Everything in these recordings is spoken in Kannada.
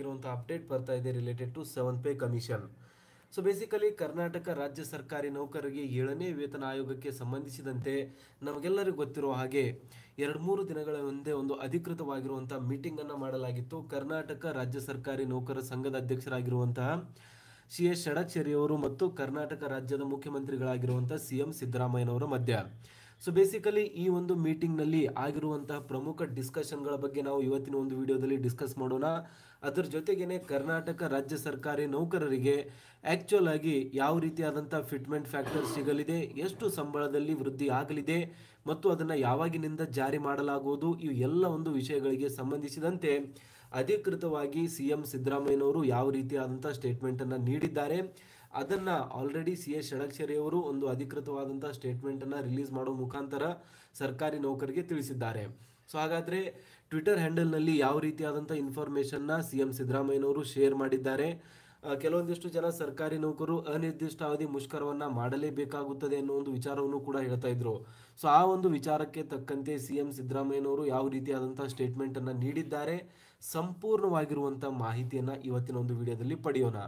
ಇರುವಂತಹ ಅಪ್ಡೇಟ್ ಬರ್ತಾ ಇದೆ related to seven pay commission so basically Karnataka ರಾಜ್ಯ ಸರ್ಕಾರಿ ನೌಕರರಿಗೆ ಏಳನೇ ವೇತನ ಆಯೋಗಕ್ಕೆ ಸಂಬಂಧಿಸಿದಂತೆ ನಮಗೆಲ್ಲರಿಗೂ ಗೊತ್ತಿರುವ ಹಾಗೆ ಎರಡು ಮೂರು ದಿನಗಳ ಮುಂದೆ ಒಂದು ಮೀಟಿಂಗ್ ಅನ್ನು ಮಾಡಲಾಗಿತ್ತು ಕರ್ನಾಟಕ ರಾಜ್ಯ ಸರ್ಕಾರಿ ನೌಕರ ಸಂಘದ ಅಧ್ಯಕ್ಷರಾಗಿರುವಂತಹ ಸಿ ಎಸ್ ಅವರು ಮತ್ತು ಕರ್ನಾಟಕ ರಾಜ್ಯದ ಮುಖ್ಯಮಂತ್ರಿಗಳಾಗಿರುವಂತಹ ಸಿ ಎಂ ಸಿದ್ದರಾಮಯ್ಯನವರ ಮಧ್ಯ ಸೊ ಬೇಸಿಕಲಿ ಈ ಒಂದು ಮೀಟಿಂಗ್ನಲ್ಲಿ ಆಗಿರುವಂತಹ ಪ್ರಮುಖ ಡಿಸ್ಕಷನ್ಗಳ ಬಗ್ಗೆ ನಾವು ಇವತ್ತಿನ ಒಂದು ವಿಡಿಯೋದಲ್ಲಿ ಡಿಸ್ಕಸ್ ಮಾಡೋಣ ಅದರ ಜೊತೆಗೇನೆ ಕರ್ನಾಟಕ ರಾಜ್ಯ ಸರ್ಕಾರಿ ನೌಕರರಿಗೆ ಆ್ಯಕ್ಚುಲ್ ಆಗಿ ಯಾವ ರೀತಿಯಾದಂಥ ಫಿಟ್ಮೆಂಟ್ ಫ್ಯಾಕ್ಟರ್ ಸಿಗಲಿದೆ ಎಷ್ಟು ಸಂಬಳದಲ್ಲಿ ವೃದ್ಧಿ ಆಗಲಿದೆ ಮತ್ತು ಅದನ್ನು ಯಾವಾಗಿನಿಂದ ಜಾರಿ ಮಾಡಲಾಗುವುದು ಇವು ಎಲ್ಲ ಒಂದು ವಿಷಯಗಳಿಗೆ ಸಂಬಂಧಿಸಿದಂತೆ ಅಧಿಕೃತವಾಗಿ ಸಿ ಎಂ ಸಿದ್ದರಾಮಯ್ಯನವರು ಯಾವ ರೀತಿಯಾದಂಥ ಸ್ಟೇಟ್ಮೆಂಟನ್ನು ನೀಡಿದ್ದಾರೆ ಅದನ್ನು ಆಲ್ರೆಡಿ ಸಿ ಎಸ್ ಷಡಕ್ಷರಿಯವರು ಒಂದು ಅಧಿಕೃತವಾದಂಥ ಸ್ಟೇಟ್ಮೆಂಟನ್ನು ರಿಲೀಸ್ ಮಾಡೋ ಮುಖಾಂತರ ಸರ್ಕಾರಿ ನೌಕರಿಗೆ ತಿಳಿಸಿದ್ದಾರೆ ಸೊ ಹಾಗಾದರೆ ಟ್ವಿಟರ್ ಹ್ಯಾಂಡಲ್ನಲ್ಲಿ ಯಾವ ರೀತಿಯಾದಂಥ ಇನ್ಫಾರ್ಮೇಷನ್ನ ಸಿ ಎಂ ಸಿದ್ದರಾಮಯ್ಯನವರು ಶೇರ್ ಮಾಡಿದ್ದಾರೆ ಕೆಲವೊಂದಿಷ್ಟು ಜನ ಸರ್ಕಾರಿ ನೌಕರರು ಅನಿರ್ದಿಷ್ಟ ಅವಧಿ ಮುಷ್ಕರವನ್ನು ಮಾಡಲೇಬೇಕಾಗುತ್ತದೆ ಅನ್ನೋ ಒಂದು ವಿಚಾರವನ್ನು ಕೂಡ ಹೇಳ್ತಾ ಇದ್ರು ಸೊ ಆ ಒಂದು ವಿಚಾರಕ್ಕೆ ತಕ್ಕಂತೆ ಸಿ ಎಂ ಸಿದ್ದರಾಮಯ್ಯನವರು ಯಾವ ರೀತಿಯಾದಂಥ ಸ್ಟೇಟ್ಮೆಂಟನ್ನು ನೀಡಿದ್ದಾರೆ ಸಂಪೂರ್ಣವಾಗಿರುವಂಥ ಮಾಹಿತಿಯನ್ನು ಇವತ್ತಿನ ಒಂದು ವಿಡಿಯೋದಲ್ಲಿ ಪಡೆಯೋಣ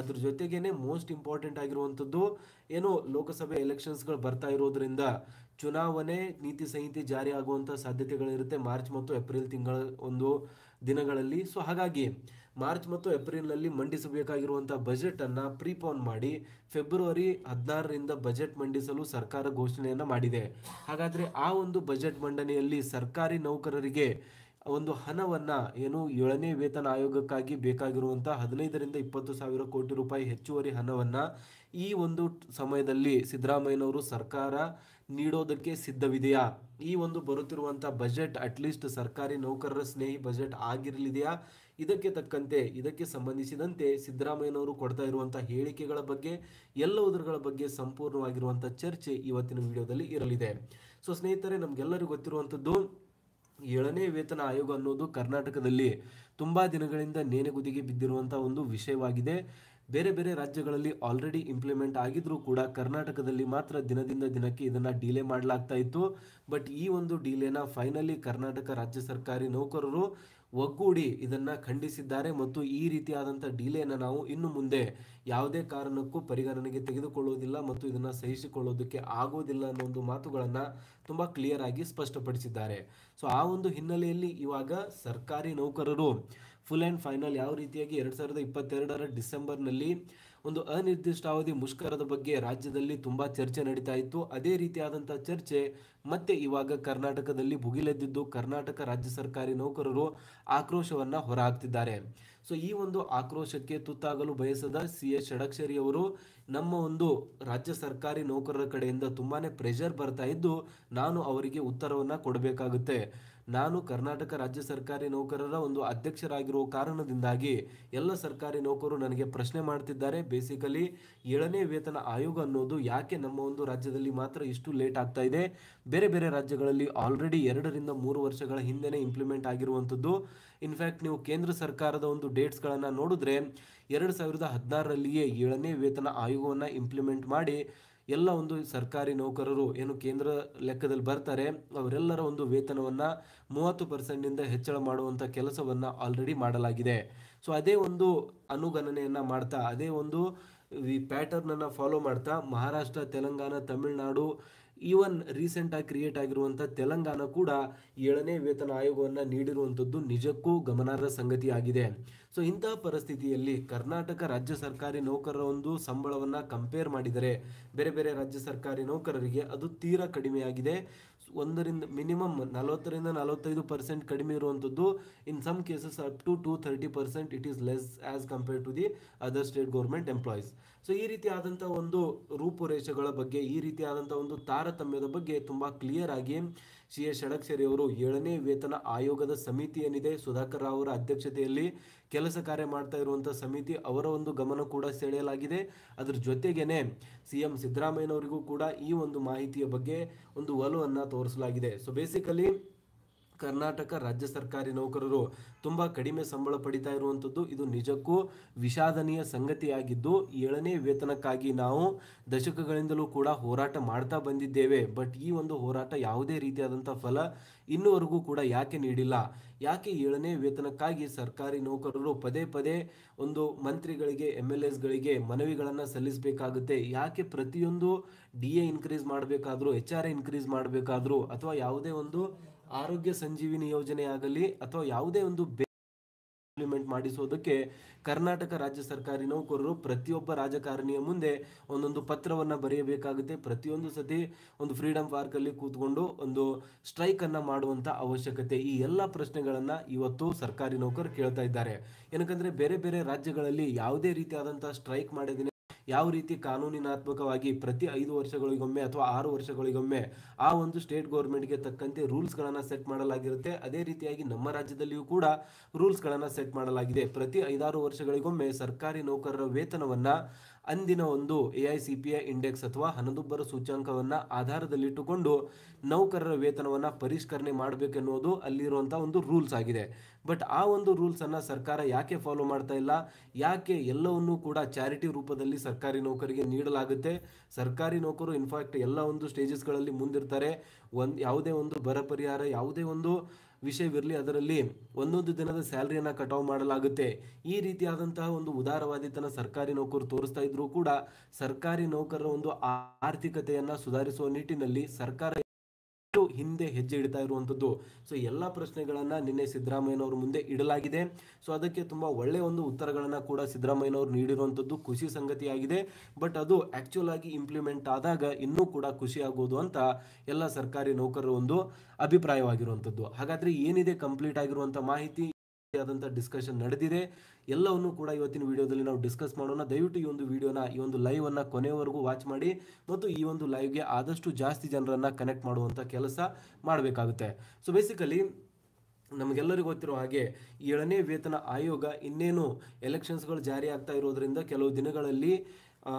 ಅದ್ರ ಜೊತೆಗೇನೆ ಮೋಸ್ಟ್ ಇಂಪಾರ್ಟೆಂಟ್ ಆಗಿರುವಂಥದ್ದು ಏನು ಲೋಕಸಭೆ ಎಲೆಕ್ಷನ್ಸ್ಗಳು ಬರ್ತಾ ಇರೋದ್ರಿಂದ ಚುನಾವಣೆ ನೀತಿ ಸಂಹಿತೆ ಜಾರಿ ಆಗುವಂಥ ಸಾಧ್ಯತೆಗಳಿರುತ್ತೆ ಮಾರ್ಚ್ ಮತ್ತು ಏಪ್ರಿಲ್ ತಿಂಗಳ ಒಂದು ದಿನಗಳಲ್ಲಿ ಸೊ ಹಾಗಾಗಿ ಮಾರ್ಚ್ ಮತ್ತು ಏಪ್ರಿಲ್ನಲ್ಲಿ ಮಂಡಿಸಬೇಕಾಗಿರುವಂಥ ಬಜೆಟನ್ನು ಪ್ರೀಪೋನ್ ಮಾಡಿ ಫೆಬ್ರವರಿ ಹದಿನಾರರಿಂದ ಬಜೆಟ್ ಮಂಡಿಸಲು ಸರ್ಕಾರ ಘೋಷಣೆಯನ್ನು ಮಾಡಿದೆ ಹಾಗಾದರೆ ಆ ಒಂದು ಬಜೆಟ್ ಮಂಡನೆಯಲ್ಲಿ ಸರ್ಕಾರಿ ನೌಕರರಿಗೆ ಒಂದು ಹಣವನ್ನು ಏನು ಏಳನೇ ವೇತನ ಆಯೋಗಕ್ಕಾಗಿ ಬೇಕಾಗಿರುವಂಥ ಹದಿನೈದರಿಂದ ಇಪ್ಪತ್ತು ಸಾವಿರ ಕೋಟಿ ರೂಪಾಯಿ ಹೆಚ್ಚುವರಿ ಹಣವನ್ನು ಈ ಒಂದು ಸಮಯದಲ್ಲಿ ಸಿದ್ದರಾಮಯ್ಯನವರು ಸರ್ಕಾರ ನೀಡೋದಕ್ಕೆ ಸಿದ್ಧವಿದೆಯಾ ಈ ಒಂದು ಬರುತ್ತಿರುವಂಥ ಬಜೆಟ್ ಅಟ್ಲೀಸ್ಟ್ ಸರ್ಕಾರಿ ನೌಕರರ ಸ್ನೇಹಿ ಬಜೆಟ್ ಆಗಿರಲಿದೆಯಾ ಇದಕ್ಕೆ ತಕ್ಕಂತೆ ಇದಕ್ಕೆ ಸಂಬಂಧಿಸಿದಂತೆ ಸಿದ್ದರಾಮಯ್ಯನವರು ಕೊಡ್ತಾ ಇರುವಂಥ ಹೇಳಿಕೆಗಳ ಬಗ್ಗೆ ಎಲ್ಲವುದರಗಳ ಬಗ್ಗೆ ಸಂಪೂರ್ಣವಾಗಿರುವಂಥ ಚರ್ಚೆ ಇವತ್ತಿನ ವಿಡಿಯೋದಲ್ಲಿ ಇರಲಿದೆ ಸೊ ಸ್ನೇಹಿತರೆ ನಮಗೆಲ್ಲರಿಗೂ ಗೊತ್ತಿರುವಂಥದ್ದು ಏಳನೇ ವೇತನ ಆಯೋಗ ಅನ್ನೋದು ಕರ್ನಾಟಕದಲ್ಲಿ ತುಂಬ ದಿನಗಳಿಂದ ನೇನೆಗುದಿಗೆ ಬಿದ್ದಿರುವಂಥ ಒಂದು ವಿಷಯವಾಗಿದೆ ಬೇರೆ ಬೇರೆ ರಾಜ್ಯಗಳಲ್ಲಿ ಆಲ್ರೆಡಿ ಇಂಪ್ಲಿಮೆಂಟ್ ಆಗಿದ್ರೂ ಕೂಡ ಕರ್ನಾಟಕದಲ್ಲಿ ಮಾತ್ರ ದಿನದಿಂದ ದಿನಕ್ಕೆ ಇದನ್ನು ಡಿಲೇ ಮಾಡಲಾಗ್ತಾ ಇತ್ತು ಬಟ್ ಈ ಒಂದು ಡಿಲೇನ ಫೈನಲಿ ಕರ್ನಾಟಕ ರಾಜ್ಯ ಸರ್ಕಾರಿ ನೌಕರರು ಒಗ್ಗೂಡಿ ಇದನ್ನು ಖಂಡಿಸಿದ್ದಾರೆ ಮತ್ತು ಈ ರೀತಿಯಾದಂಥ ಡಿಲೇನ ನಾವು ಇನ್ನು ಮುಂದೆ ಯಾವುದೇ ಕಾರಣಕ್ಕೂ ಪರಿಗಣನೆಗೆ ತೆಗೆದುಕೊಳ್ಳುವುದಿಲ್ಲ ಮತ್ತು ಇದನ್ನು ಸಹಿಸಿಕೊಳ್ಳೋದಕ್ಕೆ ಆಗೋದಿಲ್ಲ ಅನ್ನೋ ಒಂದು ಮಾತುಗಳನ್ನು ತುಂಬ ಕ್ಲಿಯರ್ ಆಗಿ ಸ್ಪಷ್ಟಪಡಿಸಿದ್ದಾರೆ ಸೊ ಆ ಒಂದು ಹಿನ್ನೆಲೆಯಲ್ಲಿ ಇವಾಗ ಸರ್ಕಾರಿ ನೌಕರರು ಫುಲ್ ಆ್ಯಂಡ್ ಫೈನಲ್ ಯಾವ ರೀತಿಯಾಗಿ ಎರಡು ಸಾವಿರದ ಇಪ್ಪತ್ತೆರಡರ ಡಿಸೆಂಬರ್ನಲ್ಲಿ ಒಂದು ಅನಿರ್ದಿಷ್ಟಾವಧಿ ಮುಷ್ಕರದ ಬಗ್ಗೆ ರಾಜ್ಯದಲ್ಲಿ ತುಂಬಾ ಚರ್ಚೆ ನಡೀತಾ ಇತ್ತು ಅದೇ ರೀತಿಯಾದಂಥ ಚರ್ಚೆ ಮತ್ತೆ ಇವಾಗ ಕರ್ನಾಟಕದಲ್ಲಿ ಭುಗಿಲೆದ್ದಿದ್ದು ಕರ್ನಾಟಕ ರಾಜ್ಯ ಸರ್ಕಾರಿ ನೌಕರರು ಆಕ್ರೋಶವನ್ನು ಹೊರಹಾಕ್ತಿದ್ದಾರೆ ಸೊ ಈ ಒಂದು ಆಕ್ರೋಶಕ್ಕೆ ತುತ್ತಾಗಲು ಬಯಸದ ಸಿ ಎಸ್ ಷಡಕ್ಷರಿ ಅವರು ನಮ್ಮ ಒಂದು ರಾಜ್ಯ ಸರ್ಕಾರಿ ನೌಕರರ ಕಡೆಯಿಂದ ತುಂಬಾ ಪ್ರೆಷರ್ ಬರ್ತಾ ಇದ್ದು ನಾನು ಅವರಿಗೆ ಉತ್ತರವನ್ನು ಕೊಡಬೇಕಾಗುತ್ತೆ ನಾನು ಕರ್ನಾಟಕ ರಾಜ್ಯ ಸರ್ಕಾರಿ ನೌಕರರ ಒಂದು ಅಧ್ಯಕ್ಷರಾಗಿರುವ ಕಾರಣದಿಂದಾಗಿ ಎಲ್ಲ ಸರ್ಕಾರಿ ನೌಕರರು ನನಗೆ ಪ್ರಶ್ನೆ ಮಾಡ್ತಿದ್ದಾರೆ ಬೇಸಿಕಲಿ ಏಳನೇ ವೇತನ ಆಯೋಗ ಅನ್ನೋದು ಯಾಕೆ ನಮ್ಮ ಒಂದು ರಾಜ್ಯದಲ್ಲಿ ಮಾತ್ರ ಇಷ್ಟು ಲೇಟ್ ಆಗ್ತಾ ಇದೆ ಬೇರೆ ಬೇರೆ ರಾಜ್ಯಗಳಲ್ಲಿ ಆಲ್ರೆಡಿ ಎರಡರಿಂದ ಮೂರು ವರ್ಷಗಳ ಹಿಂದೆನೇ ಇಂಪ್ಲಿಮೆಂಟ್ ಆಗಿರುವಂಥದ್ದು ಇನ್ಫ್ಯಾಕ್ಟ್ ನೀವು ಕೇಂದ್ರ ಸರ್ಕಾರದ ಒಂದು ಡೇಟ್ಸ್ಗಳನ್ನು ನೋಡಿದ್ರೆ ಎರಡು ಸಾವಿರದ ಹದಿನಾರರಲ್ಲಿಯೇ ಏಳನೇ ವೇತನ ಆಯೋಗವನ್ನು ಇಂಪ್ಲಿಮೆಂಟ್ ಮಾಡಿ ಎಲ್ಲ ಒಂದು ಸರ್ಕಾರಿ ನೌಕರರು ಏನು ಕೇಂದ್ರ ಲೆಕ್ಕದಲ್ಲಿ ಬರ್ತಾರೆ ಅವರೆಲ್ಲರ ಒಂದು ವೇತನವನ್ನು ಮೂವತ್ತು ಪರ್ಸೆಂಟ್ನಿಂದ ಹೆಚ್ಚಳ ಮಾಡುವಂಥ ಕೆಲಸವನ್ನು ಆಲ್ರೆಡಿ ಮಾಡಲಾಗಿದೆ ಸೊ ಅದೇ ಒಂದು ಅನುಗಣನೆಯನ್ನು ಮಾಡ್ತಾ ಅದೇ ಒಂದು ಈ ಪ್ಯಾಟರ್ನನ್ನು ಫಾಲೋ ಮಾಡ್ತಾ ಮಹಾರಾಷ್ಟ್ರ ತೆಲಂಗಾಣ ತಮಿಳುನಾಡು ಈವನ್ ರೀಸೆಂಟಾಗಿ ಕ್ರಿಯೇಟ್ ಆಗಿರುವಂಥ ತೆಲಂಗಾಣ ಕೂಡ ಏಳನೇ ವೇತನ ಆಯೋಗವನ್ನು ನೀಡಿರುವಂಥದ್ದು ನಿಜಕ್ಕೂ ಗಮನಾರ್ಹ ಸಂಗತಿಯಾಗಿದೆ ಸೊ ಇಂತಹ ಪರಿಸ್ಥಿತಿಯಲ್ಲಿ ಕರ್ನಾಟಕ ರಾಜ್ಯ ಸರ್ಕಾರಿ ನೌಕರರ ಒಂದು ಸಂಬಳವನ್ನು ಕಂಪೇರ್ ಮಾಡಿದರೆ ಬೇರೆ ಬೇರೆ ರಾಜ್ಯ ಸರ್ಕಾರಿ ನೌಕರರಿಗೆ ಅದು ತೀರಾ ಕಡಿಮೆಯಾಗಿದೆ ಒಂದರಿಂದ ಮಿನಿಮಮ್ ನಲವತ್ತರಿಂದ ನಲವತ್ತೈದು ಪರ್ಸೆಂಟ್ ಕಡಿಮೆ ಇರುವಂಥದ್ದು in some cases up to to thirty percent it is less as compare to the other state government employees so ಈ ರೀತಿಯಾದಂಥ ಒಂದು ರೂಪುರೇಷೆಗಳ ಬಗ್ಗೆ ಈ ರೀತಿಯಾದಂಥ ಒಂದು ತಾರತಮ್ಯದ ಬಗ್ಗೆ ತುಂಬ ಕ್ಲಿಯರ್ ಆಗಿ ಸಿ ಎ ಷಡಕ್ಷರಿ ಅವರು ಏಳನೇ ವೇತನ ಆಯೋಗದ ಸಮಿತಿ ಏನಿದೆ ಸುಧಾಕರ್ ರಾವ್ ಅವರ ಅಧ್ಯಕ್ಷತೆಯಲ್ಲಿ ಕೆಲಸ ಕಾರ್ಯ ಮಾಡ್ತಾ ಇರುವಂಥ ಸಮಿತಿ ಅವರ ಒಂದು ಗಮನ ಕೂಡ ಸೆಳೆಯಲಾಗಿದೆ ಅದರ ಜೊತೆಗೇನೆ ಸಿ ಎಂ ಸಿದ್ದರಾಮಯ್ಯನವರಿಗೂ ಕೂಡ ಈ ಒಂದು ಮಾಹಿತಿಯ ಬಗ್ಗೆ ಒಂದು ಒಲವನ್ನು ತೋರಿಸಲಾಗಿದೆ ಸೊ ಬೇಸಿಕಲಿ ಕರ್ನಾಟಕ ರಾಜ್ಯ ಸರ್ಕಾರಿ ನೌಕರರು ತುಂಬ ಕಡಿಮೆ ಸಂಬಳ ಪಡಿತಾ ಇರುವಂಥದ್ದು ಇದು ನಿಜಕ್ಕೂ ವಿಷಾದನೀಯ ಸಂಗತಿಯಾಗಿದ್ದು ಏಳನೇ ವೇತನಕ್ಕಾಗಿ ನಾವು ದಶಕಗಳಿಂದಲೂ ಕೂಡ ಹೋರಾಟ ಮಾಡ್ತಾ ಬಂದಿದ್ದೇವೆ ಬಟ್ ಈ ಒಂದು ಹೋರಾಟ ಯಾವುದೇ ರೀತಿಯಾದಂಥ ಫಲ ಇನ್ನುವರೆಗೂ ಕೂಡ ಯಾಕೆ ನೀಡಿಲ್ಲ ಯಾಕೆ ಏಳನೇ ವೇತನಕ್ಕಾಗಿ ಸರ್ಕಾರಿ ನೌಕರರು ಪದೇ ಪದೇ ಒಂದು ಮಂತ್ರಿಗಳಿಗೆ ಎಮ್ ಎಲ್ ಎಸ್ಗಳಿಗೆ ಮನವಿಗಳನ್ನು ಸಲ್ಲಿಸಬೇಕಾಗುತ್ತೆ ಯಾಕೆ ಪ್ರತಿಯೊಂದು ಡಿ ಎ ಇನ್ಕ್ರೀಸ್ ಮಾಡಬೇಕಾದ್ರೂ ಎಚ್ ಆರ್ ಎ ಇನ್ಕ್ರೀಸ್ ಮಾಡಬೇಕಾದ್ರೂ ಅಥವಾ ಯಾವುದೇ ಒಂದು ಆರೋಗ್ಯ ಸಂಜೀವಿನಿ ಯೋಜನೆ ಆಗಲಿ ಅಥವಾ ಯಾವುದೇ ಒಂದು ಇಂಪ್ಲಿಮೆಂಟ್ ಮಾಡಿಸೋದಕ್ಕೆ ಕರ್ನಾಟಕ ರಾಜ್ಯ ಸರ್ಕಾರಿ ನೌಕರರು ಪ್ರತಿಯೊಬ್ಬ ರಾಜಕಾರಣಿಯ ಮುಂದೆ ಒಂದೊಂದು ಪತ್ರವನ್ನು ಬರೆಯಬೇಕಾಗುತ್ತೆ ಪ್ರತಿಯೊಂದು ಸತಿ ಒಂದು ಫ್ರೀಡಮ್ ಪಾರ್ಕಲ್ಲಿ ಕೂತ್ಕೊಂಡು ಒಂದು ಸ್ಟ್ರೈಕನ್ನು ಮಾಡುವಂಥ ಅವಶ್ಯಕತೆ ಈ ಎಲ್ಲ ಪ್ರಶ್ನೆಗಳನ್ನು ಇವತ್ತು ಸರ್ಕಾರಿ ನೌಕರರು ಕೇಳ್ತಾ ಇದ್ದಾರೆ ಏನಕ್ಕಂದರೆ ಬೇರೆ ಬೇರೆ ರಾಜ್ಯಗಳಲ್ಲಿ ಯಾವುದೇ ರೀತಿಯಾದಂಥ ಸ್ಟ್ರೈಕ್ ಮಾಡಿದ ಯಾವ ರೀತಿ ಕಾನೂನಿನಾತ್ಮಕವಾಗಿ ಪ್ರತಿ ಐದು ವರ್ಷಗಳಿಗೊಮ್ಮೆ ಅಥವಾ ಆರು ವರ್ಷಗಳಿಗೊಮ್ಮೆ ಆ ಒಂದು ಸ್ಟೇಟ್ ಗೌರ್ಮೆಂಟ್ಗೆ ತಕ್ಕಂತೆ ರೂಲ್ಸ್ಗಳನ್ನು ಸೆಟ್ ಮಾಡಲಾಗಿರುತ್ತೆ ಅದೇ ರೀತಿಯಾಗಿ ನಮ್ಮ ರಾಜ್ಯದಲ್ಲಿಯೂ ಕೂಡ ರೂಲ್ಸ್ಗಳನ್ನು ಸೆಟ್ ಮಾಡಲಾಗಿದೆ ಪ್ರತಿ ಐದಾರು ವರ್ಷಗಳಿಗೊಮ್ಮೆ ಸರ್ಕಾರಿ ನೌಕರರ ವೇತನವನ್ನು ಅಂದಿನ ಒಂದು A I C P I index ಅಥವಾ ಹಣದುಬ್ಬರ ಸೂಚ್ಯಾಂಕವನ್ನು ಆಧಾರದಲ್ಲಿಟ್ಟುಕೊಂಡು ನೌಕರರ ವೇತನವನ್ನು ಪರಿಷ್ಕರಣೆ ಮಾಡಬೇಕೆನ್ನುವುದು ಅಲ್ಲಿರುವಂಥ ಒಂದು ರೂಲ್ಸ್ ಆಗಿದೆ ಬಟ್ ಆ ಒಂದು ರೂಲ್ಸನ್ನು ಸರ್ಕಾರ ಯಾಕೆ ಫಾಲೋ ಮಾಡ್ತಾ ಇಲ್ಲ ಯಾಕೆ ಎಲ್ಲವನ್ನೂ ಕೂಡ ಚಾರಿಟಿ ರೂಪದಲ್ಲಿ ಸರ್ಕಾರಿ ನೌಕರಿಗೆ ನೀಡಲಾಗುತ್ತೆ ಸರ್ಕಾರಿ ನೌಕರು ಇನ್ಫ್ಯಾಕ್ಟ್ ಎಲ್ಲ ಒಂದು ಸ್ಟೇಜಸ್ಗಳಲ್ಲಿ ಮುಂದಿರ್ತಾರೆ ಒಂದು ಯಾವುದೇ ಒಂದು ಬರ ಪರಿಹಾರ ಯಾವುದೇ ಒಂದು ವಿಷಯವಿರಲಿ ಅದರಲ್ಲಿ ಒಂದೊಂದು ದಿನದ ಸ್ಯಾಲರಿಯನ್ನು ಕಟಾವು ಮಾಡಲಾಗುತ್ತೆ ಈ ರೀತಿಯಾದಂತಹ ಒಂದು ಉದಾರವಾದಿತನ ಸರ್ಕಾರಿ ನೌಕರು ತೋರಿಸ್ತಾ ಇದ್ರೂ ಕೂಡ ಸರ್ಕಾರಿ ನೌಕರರ ಒಂದು ಆರ್ಥಿಕತೆಯನ್ನು ಸುಧಾರಿಸುವ ನಿಟ್ಟಿನಲ್ಲಿ ಸರ್ಕಾರ ಹಿಂದೆ ಹೆಜ್ಜೆ ಇಡ್ತಾ ಇರುವಂಥದ್ದು ಸೊ ಎಲ್ಲ ಪ್ರಶ್ನೆಗಳನ್ನು ನಿನ್ನೆ ಸಿದ್ದರಾಮಯ್ಯನವ್ರ ಮುಂದೆ ಇಡಲಾಗಿದೆ ಸೊ ಅದಕ್ಕೆ ತುಂಬ ಒಳ್ಳೆಯ ಒಂದು ಉತ್ತರಗಳನ್ನು ಕೂಡ ಸಿದ್ದರಾಮಯ್ಯನವರು ನೀಡಿರುವಂಥದ್ದು ಖುಷಿ ಸಂಗತಿಯಾಗಿದೆ ಬಟ್ ಅದು ಆ್ಯಕ್ಚುಲ್ ಆಗಿ ಇಂಪ್ಲಿಮೆಂಟ್ ಆದಾಗ ಇನ್ನೂ ಕೂಡ ಖುಷಿ ಆಗೋದು ಅಂತ ಎಲ್ಲ ಸರ್ಕಾರಿ ನೌಕರರ ಒಂದು ಅಭಿಪ್ರಾಯವಾಗಿರುವಂಥದ್ದು ಹಾಗಾದರೆ ಏನಿದೆ ಕಂಪ್ಲೀಟ್ ಆಗಿರುವಂಥ ಮಾಹಿತಿ ಆದಂಥ ಡಿಸ್ಕಷನ್ ನಡೆದಿದೆ ಎಲ್ಲವನ್ನು ಕೂಡ ಇವತ್ತಿನ ವಿಡಿಯೋದಲ್ಲಿ ನಾವು ಡಿಸ್ಕಸ್ ಮಾಡೋಣ ದಯವಿಟ್ಟು ಈ ಒಂದು ವಿಡಿಯೋನ ಈ ಒಂದು ಲೈವನ್ನು ಕೊನೆಯವರೆಗೂ ವಾಚ್ ಮಾಡಿ ಮತ್ತು ಈ ಒಂದು ಲೈವ್ಗೆ ಆದಷ್ಟು ಜಾಸ್ತಿ ಜನರನ್ನ ಕನೆಕ್ಟ್ ಮಾಡುವಂತ ಕೆಲಸ ಮಾಡಬೇಕಾಗುತ್ತೆ ಸೊ ಬೇಸಿಕಲಿ ನಮಗೆಲ್ಲರಿಗೂ ಗೊತ್ತಿರೋ ಹಾಗೆ ಏಳನೇ ವೇತನ ಆಯೋಗ ಇನ್ನೇನು ಎಲೆಕ್ಷನ್ಸ್ಗಳು ಜಾರಿ ಆಗ್ತಾ ಇರೋದ್ರಿಂದ ಕೆಲವು ದಿನಗಳಲ್ಲಿ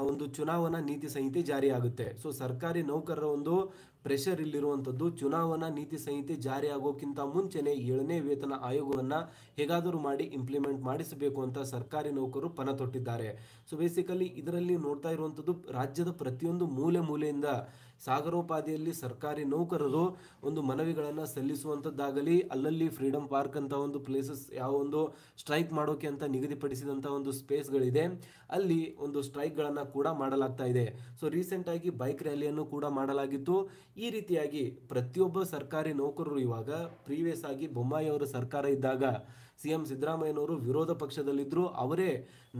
ಒಂದು ಚುನಾವಣಾ ನೀತಿ ಸಂಹಿತೆ ಜಾರಿಯಾಗುತ್ತೆ ಸೊ ಸರ್ಕಾರಿ ನೌಕರರ ಒಂದು ಪ್ರೆಷರ್ ಇಲ್ಲಿರುವಂಥದ್ದು ಚುನಾವಣಾ ನೀತಿ ಸಂಹಿತೆ ಜಾರಿ ಆಗೋಕ್ಕಿಂತ ಏಳನೇ ವೇತನ ಆಯೋಗವನ್ನು ಹೇಗಾದರೂ ಮಾಡಿ ಇಂಪ್ಲಿಮೆಂಟ್ ಮಾಡಿಸಬೇಕು ಅಂತ ಸರ್ಕಾರಿ ನೌಕರರು ಪಣ ತೊಟ್ಟಿದ್ದಾರೆ ಸೊ ಬೇಸಿಕಲಿ ಇದರಲ್ಲಿ ನೋಡ್ತಾ ಇರುವಂಥದ್ದು ರಾಜ್ಯದ ಪ್ರತಿಯೊಂದು ಮೂಲೆ ಮೂಲೆಯಿಂದ ಸಾಗರೋಪಾದಿಯಲ್ಲಿ ಸರ್ಕಾರಿ ನೌಕರರು ಒಂದು ಮನವಿಗಳನ್ನು ಸಲ್ಲಿಸುವಂಥದ್ದಾಗಲಿ ಅಲ್ಲಲ್ಲಿ ಫ್ರೀಡಮ್ ಪಾರ್ಕ್ ಅಂತ ಒಂದು ಪ್ಲೇಸಸ್ ಯಾವ ಒಂದು ಸ್ಟ್ರೈಕ್ ಮಾಡೋಕೆ ಅಂತ ನಿಗದಿಪಡಿಸಿದಂಥ ಒಂದು ಸ್ಪೇಸ್ಗಳಿದೆ ಅಲ್ಲಿ ಒಂದು ಸ್ಟ್ರೈಕ್ಗಳನ್ನು ಕೂಡ ಮಾಡಲಾಗ್ತಾ ಇದೆ ಸೊ ರೀಸೆಂಟಾಗಿ ಬೈಕ್ ರ್ಯಾಲಿಯನ್ನು ಕೂಡ ಮಾಡಲಾಗಿತ್ತು ಈ ರೀತಿಯಾಗಿ ಪ್ರತಿಯೊಬ್ಬ ಸರ್ಕಾರಿ ನೌಕರರು ಇವಾಗ ಪ್ರೀವಿಯಸ್ ಆಗಿ ಬೊಮ್ಮಾಯಿ ಅವರ ಸರ್ಕಾರ ಇದ್ದಾಗ ಸಿ ಎಂ ಸಿದ್ದರಾಮಯ್ಯನವರು ವಿರೋಧ ಪಕ್ಷದಲ್ಲಿದ್ದರು ಅವರೇ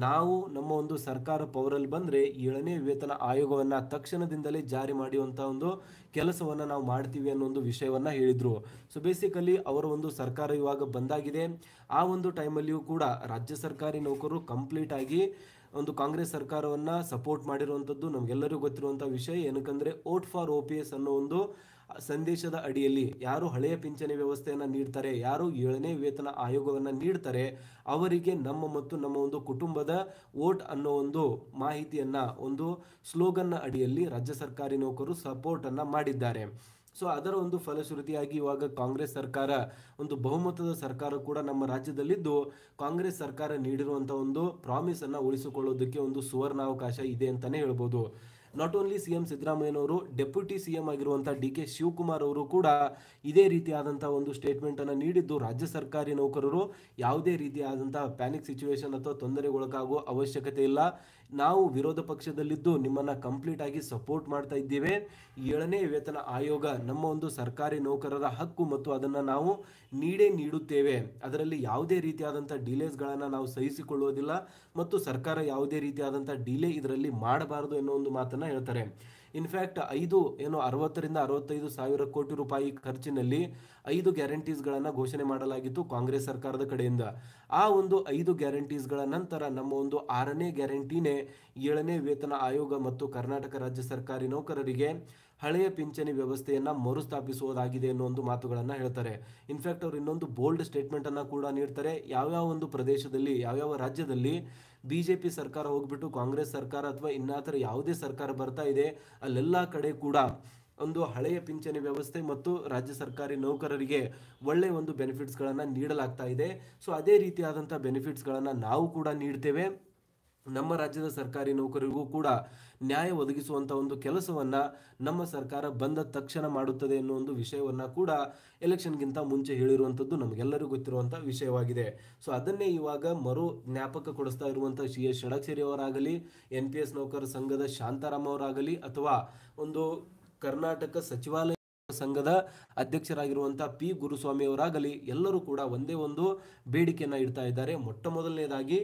ನಾವು ನಮ್ಮ ಒಂದು ಸರ್ಕಾರ ಪವರಲ್ಲಿ ಬಂದರೆ ಏಳನೇ ವೇತನ ಆಯೋಗವನ್ನು ತಕ್ಷಣದಿಂದಲೇ ಜಾರಿ ಮಾಡುವಂಥ ಒಂದು ಕೆಲಸವನ್ನು ನಾವು ಮಾಡ್ತೀವಿ ಅನ್ನೋ ಒಂದು ವಿಷಯವನ್ನು ಹೇಳಿದರು ಸೊ ಬೇಸಿಕಲಿ ಅವರ ಒಂದು ಸರ್ಕಾರ ಇವಾಗ ಬಂದಾಗಿದೆ ಆ ಒಂದು ಟೈಮಲ್ಲಿಯೂ ಕೂಡ ರಾಜ್ಯ ಸರ್ಕಾರಿ ನೌಕರರು ಕಂಪ್ಲೀಟ್ ಆಗಿ ಒಂದು ಕಾಂಗ್ರೆಸ್ ಸರ್ಕಾರವನ್ನು ಸಪೋರ್ಟ್ ಮಾಡಿರುವಂಥದ್ದು ನಮಗೆಲ್ಲರಿಗೂ ಗೊತ್ತಿರುವಂಥ ವಿಷಯ ಏನಕ್ಕಂದರೆ vote for O P S ಅನ್ನೋ ಒಂದು ಸಂದೇಶದ ಅಡಿಯಲ್ಲಿ ಯಾರು ಹಳೆಯ ಪಿಂಚಣಿ ವ್ಯವಸ್ಥೆಯನ್ನು ನೀಡ್ತಾರೆ ಯಾರು ಏಳನೇ ವೇತನ ಆಯೋಗವನ್ನು ನೀಡ್ತಾರೆ ಅವರಿಗೆ ನಮ್ಮ ಮತ್ತು ನಮ್ಮ ಒಂದು ಕುಟುಂಬದ ವೋಟ್ ಅನ್ನೋ ಒಂದು ಮಾಹಿತಿಯನ್ನು ಒಂದು ಸ್ಲೋಗನ್ನ ಅಡಿಯಲ್ಲಿ ರಾಜ್ಯ ಸರ್ಕಾರಿ ನೌಕರರು ಸಪೋರ್ಟನ್ನು ಮಾಡಿದ್ದಾರೆ ಸೊ ಅದರ ಒಂದು ಫಲಶ್ರುತಿಯಾಗಿ ಇವಾಗ ಕಾಂಗ್ರೆಸ್ ಸರ್ಕಾರ ಒಂದು ಬಹುಮತದ ಸರ್ಕಾರ ಕೂಡ ನಮ್ಮ ರಾಜ್ಯದಲ್ಲಿದ್ದು ಕಾಂಗ್ರೆಸ್ ಸರ್ಕಾರ ನೀಡಿರುವಂಥ ಒಂದು ಪ್ರಾಮಿಸನ್ನು ಉಳಿಸಿಕೊಳ್ಳೋದಕ್ಕೆ ಒಂದು ಸುವರ್ಣಾವಕಾಶ ಇದೆ ಅಂತಲೇ ಹೇಳ್ಬೋದು ನಾಟ್ ಓನ್ಲಿ ಸಿ ಎಂ ಸಿದ್ದರಾಮಯ್ಯನವರು ಡೆಪ್ಯೂಟಿ ಸಿ ಎಂ ಆಗಿರುವಂಥ ಡಿ ಕೆ ಶಿವಕುಮಾರ್ ಅವರು ಕೂಡ ಇದೇ ರೀತಿಯಾದಂಥ ಒಂದು ಸ್ಟೇಟ್ಮೆಂಟನ್ನು ನೀಡಿದ್ದು ರಾಜ್ಯ ಸರ್ಕಾರಿ ನೌಕರರು ಯಾವುದೇ ರೀತಿಯಾದಂಥ ಪ್ಯಾನಿಕ್ ಸಿಚುವೇಶನ್ ಅಥವಾ ತೊಂದರೆಗೊಳಗಾಗುವ ಅವಶ್ಯಕತೆ ಇಲ್ಲ ನಾವು ವಿರೋಧ ಪಕ್ಷದಲ್ಲಿದ್ದು ನಿಮ್ಮನ್ನು ಕಂಪ್ಲೀಟ್ ಆಗಿ ಸಪೋರ್ಟ್ ಮಾಡ್ತಾ ಇದ್ದೇವೆ ಏಳನೇ ವೇತನ ಆಯೋಗ ನಮ್ಮ ಒಂದು ಸರ್ಕಾರಿ ನೌಕರರ ಹಕ್ಕು ಮತ್ತು ಅದನ್ನು ನಾವು ನೀಡೇ ನೀಡುತ್ತೇವೆ ಅದರಲ್ಲಿ ಯಾವುದೇ ರೀತಿಯಾದಂಥ ಡಿಲೇಸ್ಗಳನ್ನು ನಾವು ಸಹಿಸಿಕೊಳ್ಳುವುದಿಲ್ಲ ಮತ್ತು ಸರ್ಕಾರ ಯಾವುದೇ ರೀತಿಯಾದಂಥ ಡಿಲೇ ಇದರಲ್ಲಿ ಮಾಡಬಾರದು ಎನ್ನುವ ಒಂದು ಮಾತನ್ನು ಹೇಳ್ತಾರೆ ಇನ್ಫ್ಯಾಕ್ಟ್ ಐದು ಏನು ಅರವತ್ತರಿಂದ ಅರವತ್ತೈದು ಸಾವಿರ ಕೋಟಿ ರೂಪಾಯಿ ಖರ್ಚಿನಲ್ಲಿ ಐದು ಗ್ಯಾರಂಟೀಸ್ಗಳನ್ನು ಘೋಷಣೆ ಮಾಡಲಾಗಿತ್ತು ಕಾಂಗ್ರೆಸ್ ಸರ್ಕಾರದ ಕಡೆಯಿಂದ ಆ ಒಂದು ಐದು ಗ್ಯಾರಂಟೀಸ್ಗಳ ನಂತರ ನಮ್ಮ ಒಂದು ಆರನೇ ಗ್ಯಾರಂಟಿನೇ ಏಳನೇ ವೇತನ ಆಯೋಗ ಮತ್ತು ಕರ್ನಾಟಕ ರಾಜ್ಯ ಸರ್ಕಾರಿ ನೌಕರರಿಗೆ ಹಳೆಯ ಪಿಂಚಣಿ ವ್ಯವಸ್ಥೆಯನ್ನು ಮರುಸ್ಥಾಪಿಸುವುದಾಗಿದೆ ಅನ್ನೋ ಒಂದು ಮಾತುಗಳನ್ನು ಹೇಳ್ತಾರೆ ಇನ್ಫ್ಯಾಕ್ಟ್ ಅವರು ಇನ್ನೊಂದು ಬೋಲ್ಡ್ ಸ್ಟೇಟ್ಮೆಂಟನ್ನು ಕೂಡ ನೀಡ್ತಾರೆ ಯಾವ್ಯಾವ ಒಂದು ಪ್ರದೇಶದಲ್ಲಿ ಯಾವ್ಯಾವ ರಾಜ್ಯದಲ್ಲಿ ಬಿ ಜೆ ಪಿ ಸರ್ಕಾರ ಹೋಗ್ಬಿಟ್ಟು ಕಾಂಗ್ರೆಸ್ ಸರ್ಕಾರ ಅಥವಾ ಥರ ಯಾವುದೇ ಸರ್ಕಾರ ಬರ್ತಾ ಇದೆ ಅಲ್ಲೆಲ್ಲ ಕಡೆ ಕೂಡ ಒಂದು ಹಳೆಯ ಪಿಂಚಣಿ ವ್ಯವಸ್ಥೆ ಮತ್ತು ರಾಜ್ಯ ಸರ್ಕಾರಿ ನೌಕರರಿಗೆ ಒಳ್ಳೆಯ ಒಂದು ಬೆನಿಫಿಟ್ಸ್ಗಳನ್ನು ನೀಡಲಾಗ್ತಾ ಇದೆ ಸೊ ಅದೇ ರೀತಿಯಾದಂಥ ಬೆನಿಫಿಟ್ಸ್ಗಳನ್ನು ನಾವು ಕೂಡ ನೀಡ್ತೇವೆ ನಮ್ಮ ರಾಜ್ಯದ ಸರ್ಕಾರಿ ನೌಕರಿಗೂ ಕೂಡ ನ್ಯಾಯ ಒದಗಿಸುವಂಥ ಒಂದು ಕೆಲಸವನ್ನು ನಮ್ಮ ಸರ್ಕಾರ ಬಂದ ತಕ್ಷಣ ಮಾಡುತ್ತದೆ ಎನ್ನುವ ಒಂದು ವಿಷಯವನ್ನು ಕೂಡ ಎಲೆಕ್ಷನ್ಗಿಂತ ಮುಂಚೆ ಹೇಳಿರುವಂಥದ್ದು ನಮಗೆಲ್ಲರಿಗೂ ಗೊತ್ತಿರುವಂಥ ವಿಷಯವಾಗಿದೆ ಸೊ ಅದನ್ನೇ ಇವಾಗ ಮರು ಜ್ಞಾಪಕ ಕೊಡಿಸ್ತಾ ಇರುವಂಥ ಸಿ ಎಸ್ ಷಡಕ್ಷರಿ ಅವರಾಗಲಿ ಎನ್ ಪಿ ಎಸ್ ನೌಕರ ಸಂಘದ ಶಾಂತಾರಾಮ್ ಅವರಾಗಲಿ ಅಥವಾ ಒಂದು ಕರ್ನಾಟಕ ಸಚಿವಾಲಯ ಸಂಘದ ಅಧ್ಯಕ್ಷರಾಗಿರುವಂಥ ಪಿ ಗುರುಸ್ವಾಮಿಯವರಾಗಲಿ ಎಲ್ಲರೂ ಕೂಡ ಒಂದೇ ಒಂದು ಬೇಡಿಕೆಯನ್ನು ಇಡ್ತಾ ಇದ್ದಾರೆ ಮೊಟ್ಟ ಮೊದಲನೇದಾಗಿ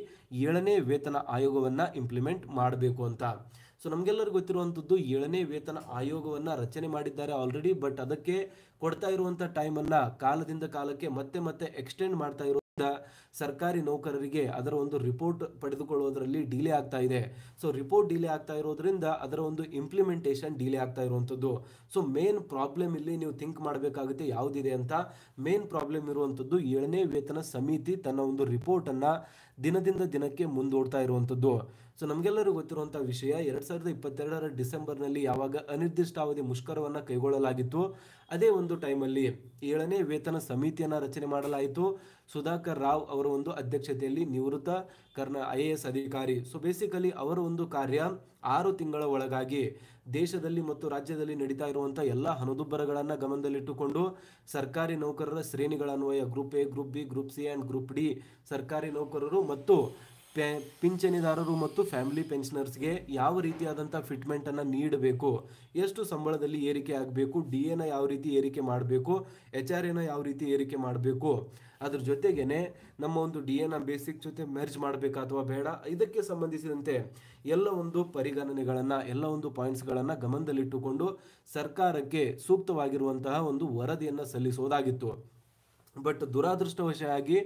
ಏಳನೇ ವೇತನ ಆಯೋಗವನ್ನು ಇಂಪ್ಲಿಮೆಂಟ್ ಮಾಡಬೇಕು ಅಂತ ಸೊ ನಮಗೆಲ್ಲರಿಗೂ ಗೊತ್ತಿರುವಂತದ್ದು ಏಳನೇ ವೇತನ ಆಯೋಗವನ್ನು ರಚನೆ ಮಾಡಿದ್ದಾರೆ ಆಲ್ರೆಡಿ ಬಟ್ ಅದಕ್ಕೆ ಕೊಡ್ತಾ ಇರುವಂಥ ಟೈಮನ್ನು ಕಾಲದಿಂದ ಕಾಲಕ್ಕೆ ಮತ್ತೆ ಮತ್ತೆ ಎಕ್ಸ್ಟೆಂಡ್ ಮಾಡ್ತಾ ಇರುವ ಸರ್ಕಾರಿ ನೌಕರರಿಗೆ ಅದರ ಒಂದು ರಿಪೋರ್ಟ್ ಪಡೆದುಕೊಳ್ಳುವುದರಲ್ಲಿ ಡಿಲೇ ಆಗ್ತಾ ಇದೆ ಸೊ ರಿಪೋರ್ಟ್ ಡಿಲೇ ಆಗ್ತಾ ಇರೋದ್ರಿಂದ ಅದರ ಒಂದು ಇಂಪ್ಲಿಮೆಂಟೇಷನ್ ಡಿಲೇ ಆಗ್ತಾ ಇರುವಂಥದ್ದು ಸೊ ಮೇನ್ ಪ್ರಾಬ್ಲಮ್ ಇಲ್ಲಿ ನೀವು ಥಿಂಕ್ ಮಾಡಬೇಕಾಗುತ್ತೆ ಯಾವುದಿದೆ ಅಂತ ಮೇನ್ ಪ್ರಾಬ್ಲಮ್ ಇರುವಂಥದ್ದು ಏಳನೇ ವೇತನ ಸಮಿತಿ ತನ್ನ ಒಂದು ರಿಪೋರ್ಟನ್ನು ದಿನದಿಂದ ದಿನಕ್ಕೆ ಮುಂದೂಡ್ತಾ ಇರುವಂಥದ್ದು ಸೊ ನಮಗೆಲ್ಲರೂ ಗೊತ್ತಿರುವಂಥ ವಿಷಯ ಎರಡು ಸಾವಿರದ ಇಪ್ಪತ್ತೆರಡರ ಡಿಸೆಂಬರ್ನಲ್ಲಿ ಯಾವಾಗ ಅನಿರ್ದಿಷ್ಟಾವಧಿ ಮುಷ್ಕರವನ್ನು ಕೈಗೊಳ್ಳಲಾಗಿತ್ತು ಅದೇ ಒಂದು ಟೈಮಲ್ಲಿ ಏಳನೇ ವೇತನ ಸಮಿತಿಯನ್ನು ರಚನೆ ಮಾಡಲಾಯಿತು ಸುಧಾಕರ್ ರಾವ್ ಅವರ ಒಂದು ಅಧ್ಯಕ್ಷತೆಯಲ್ಲಿ ನಿವೃತ್ತ ಕರ್ನ ಐ ಎ ಎಸ್ ಅಧಿಕಾರಿ ಸೊ ಬೇಸಿಕಲಿ ಅವರ ಒಂದು ಕಾರ್ಯ ಆರು ತಿಂಗಳ ಒಳಗಾಗಿ ದೇಶದಲ್ಲಿ ಮತ್ತು ರಾಜ್ಯದಲ್ಲಿ ನಡೀತಾ ಇರುವಂಥ ಎಲ್ಲ ಹಣದುಬ್ಬರಗಳನ್ನು ಗಮನದಲ್ಲಿಟ್ಟುಕೊಂಡು ಸರ್ಕಾರಿ ನೌಕರರ ಶ್ರೇಣಿಗಳ ಅನ್ವಯ group A group B group C and group D ಸರ್ಕಾರಿ ನೌಕರರು ಮತ್ತು ಪ್ಯಾ ಪಿಂಚಣಿದಾರರು ಮತ್ತು ಫ್ಯಾಮಿಲಿ ಪೆನ್ಷನರ್ಸ್ಗೆ ಯಾವ ರೀತಿಯಾದಂಥ ಫಿಟ್ಮೆಂಟನ್ನು ನೀಡಬೇಕು ಎಷ್ಟು ಸಂಬಳದಲ್ಲಿ ಏರಿಕೆ ಆಗಬೇಕು ಡಿ ಎನ ಯಾವ ರೀತಿ ಏರಿಕೆ ಮಾಡಬೇಕು ಎಚ್ ಆರ್ ಎನ ಯಾವ ರೀತಿ ಏರಿಕೆ ಮಾಡಬೇಕು ಅದ್ರ ಜೊತೆಗೇನೆ ನಮ್ಮ ಒಂದು ಡಿ ಎನ ಬೇಸಿಕ್ ಜೊತೆ ಮೆರ್ಜ್ ಮಾಡಬೇಕಾ ಅಥವಾ ಬೇಡ ಇದಕ್ಕೆ ಸಂಬಂಧಿಸಿದಂತೆ ಎಲ್ಲ ಒಂದು ಪರಿಗಣನೆಗಳನ್ನು ಎಲ್ಲ ಒಂದು ಪಾಯಿಂಟ್ಸ್ಗಳನ್ನು ಗಮನದಲ್ಲಿಟ್ಟುಕೊಂಡು ಸರ್ಕಾರಕ್ಕೆ ಸೂಕ್ತವಾಗಿರುವಂತಹ ಒಂದು ವರದಿಯನ್ನು ಸಲ್ಲಿಸೋದಾಗಿತ್ತು ಬಟ್ ಆಗಿ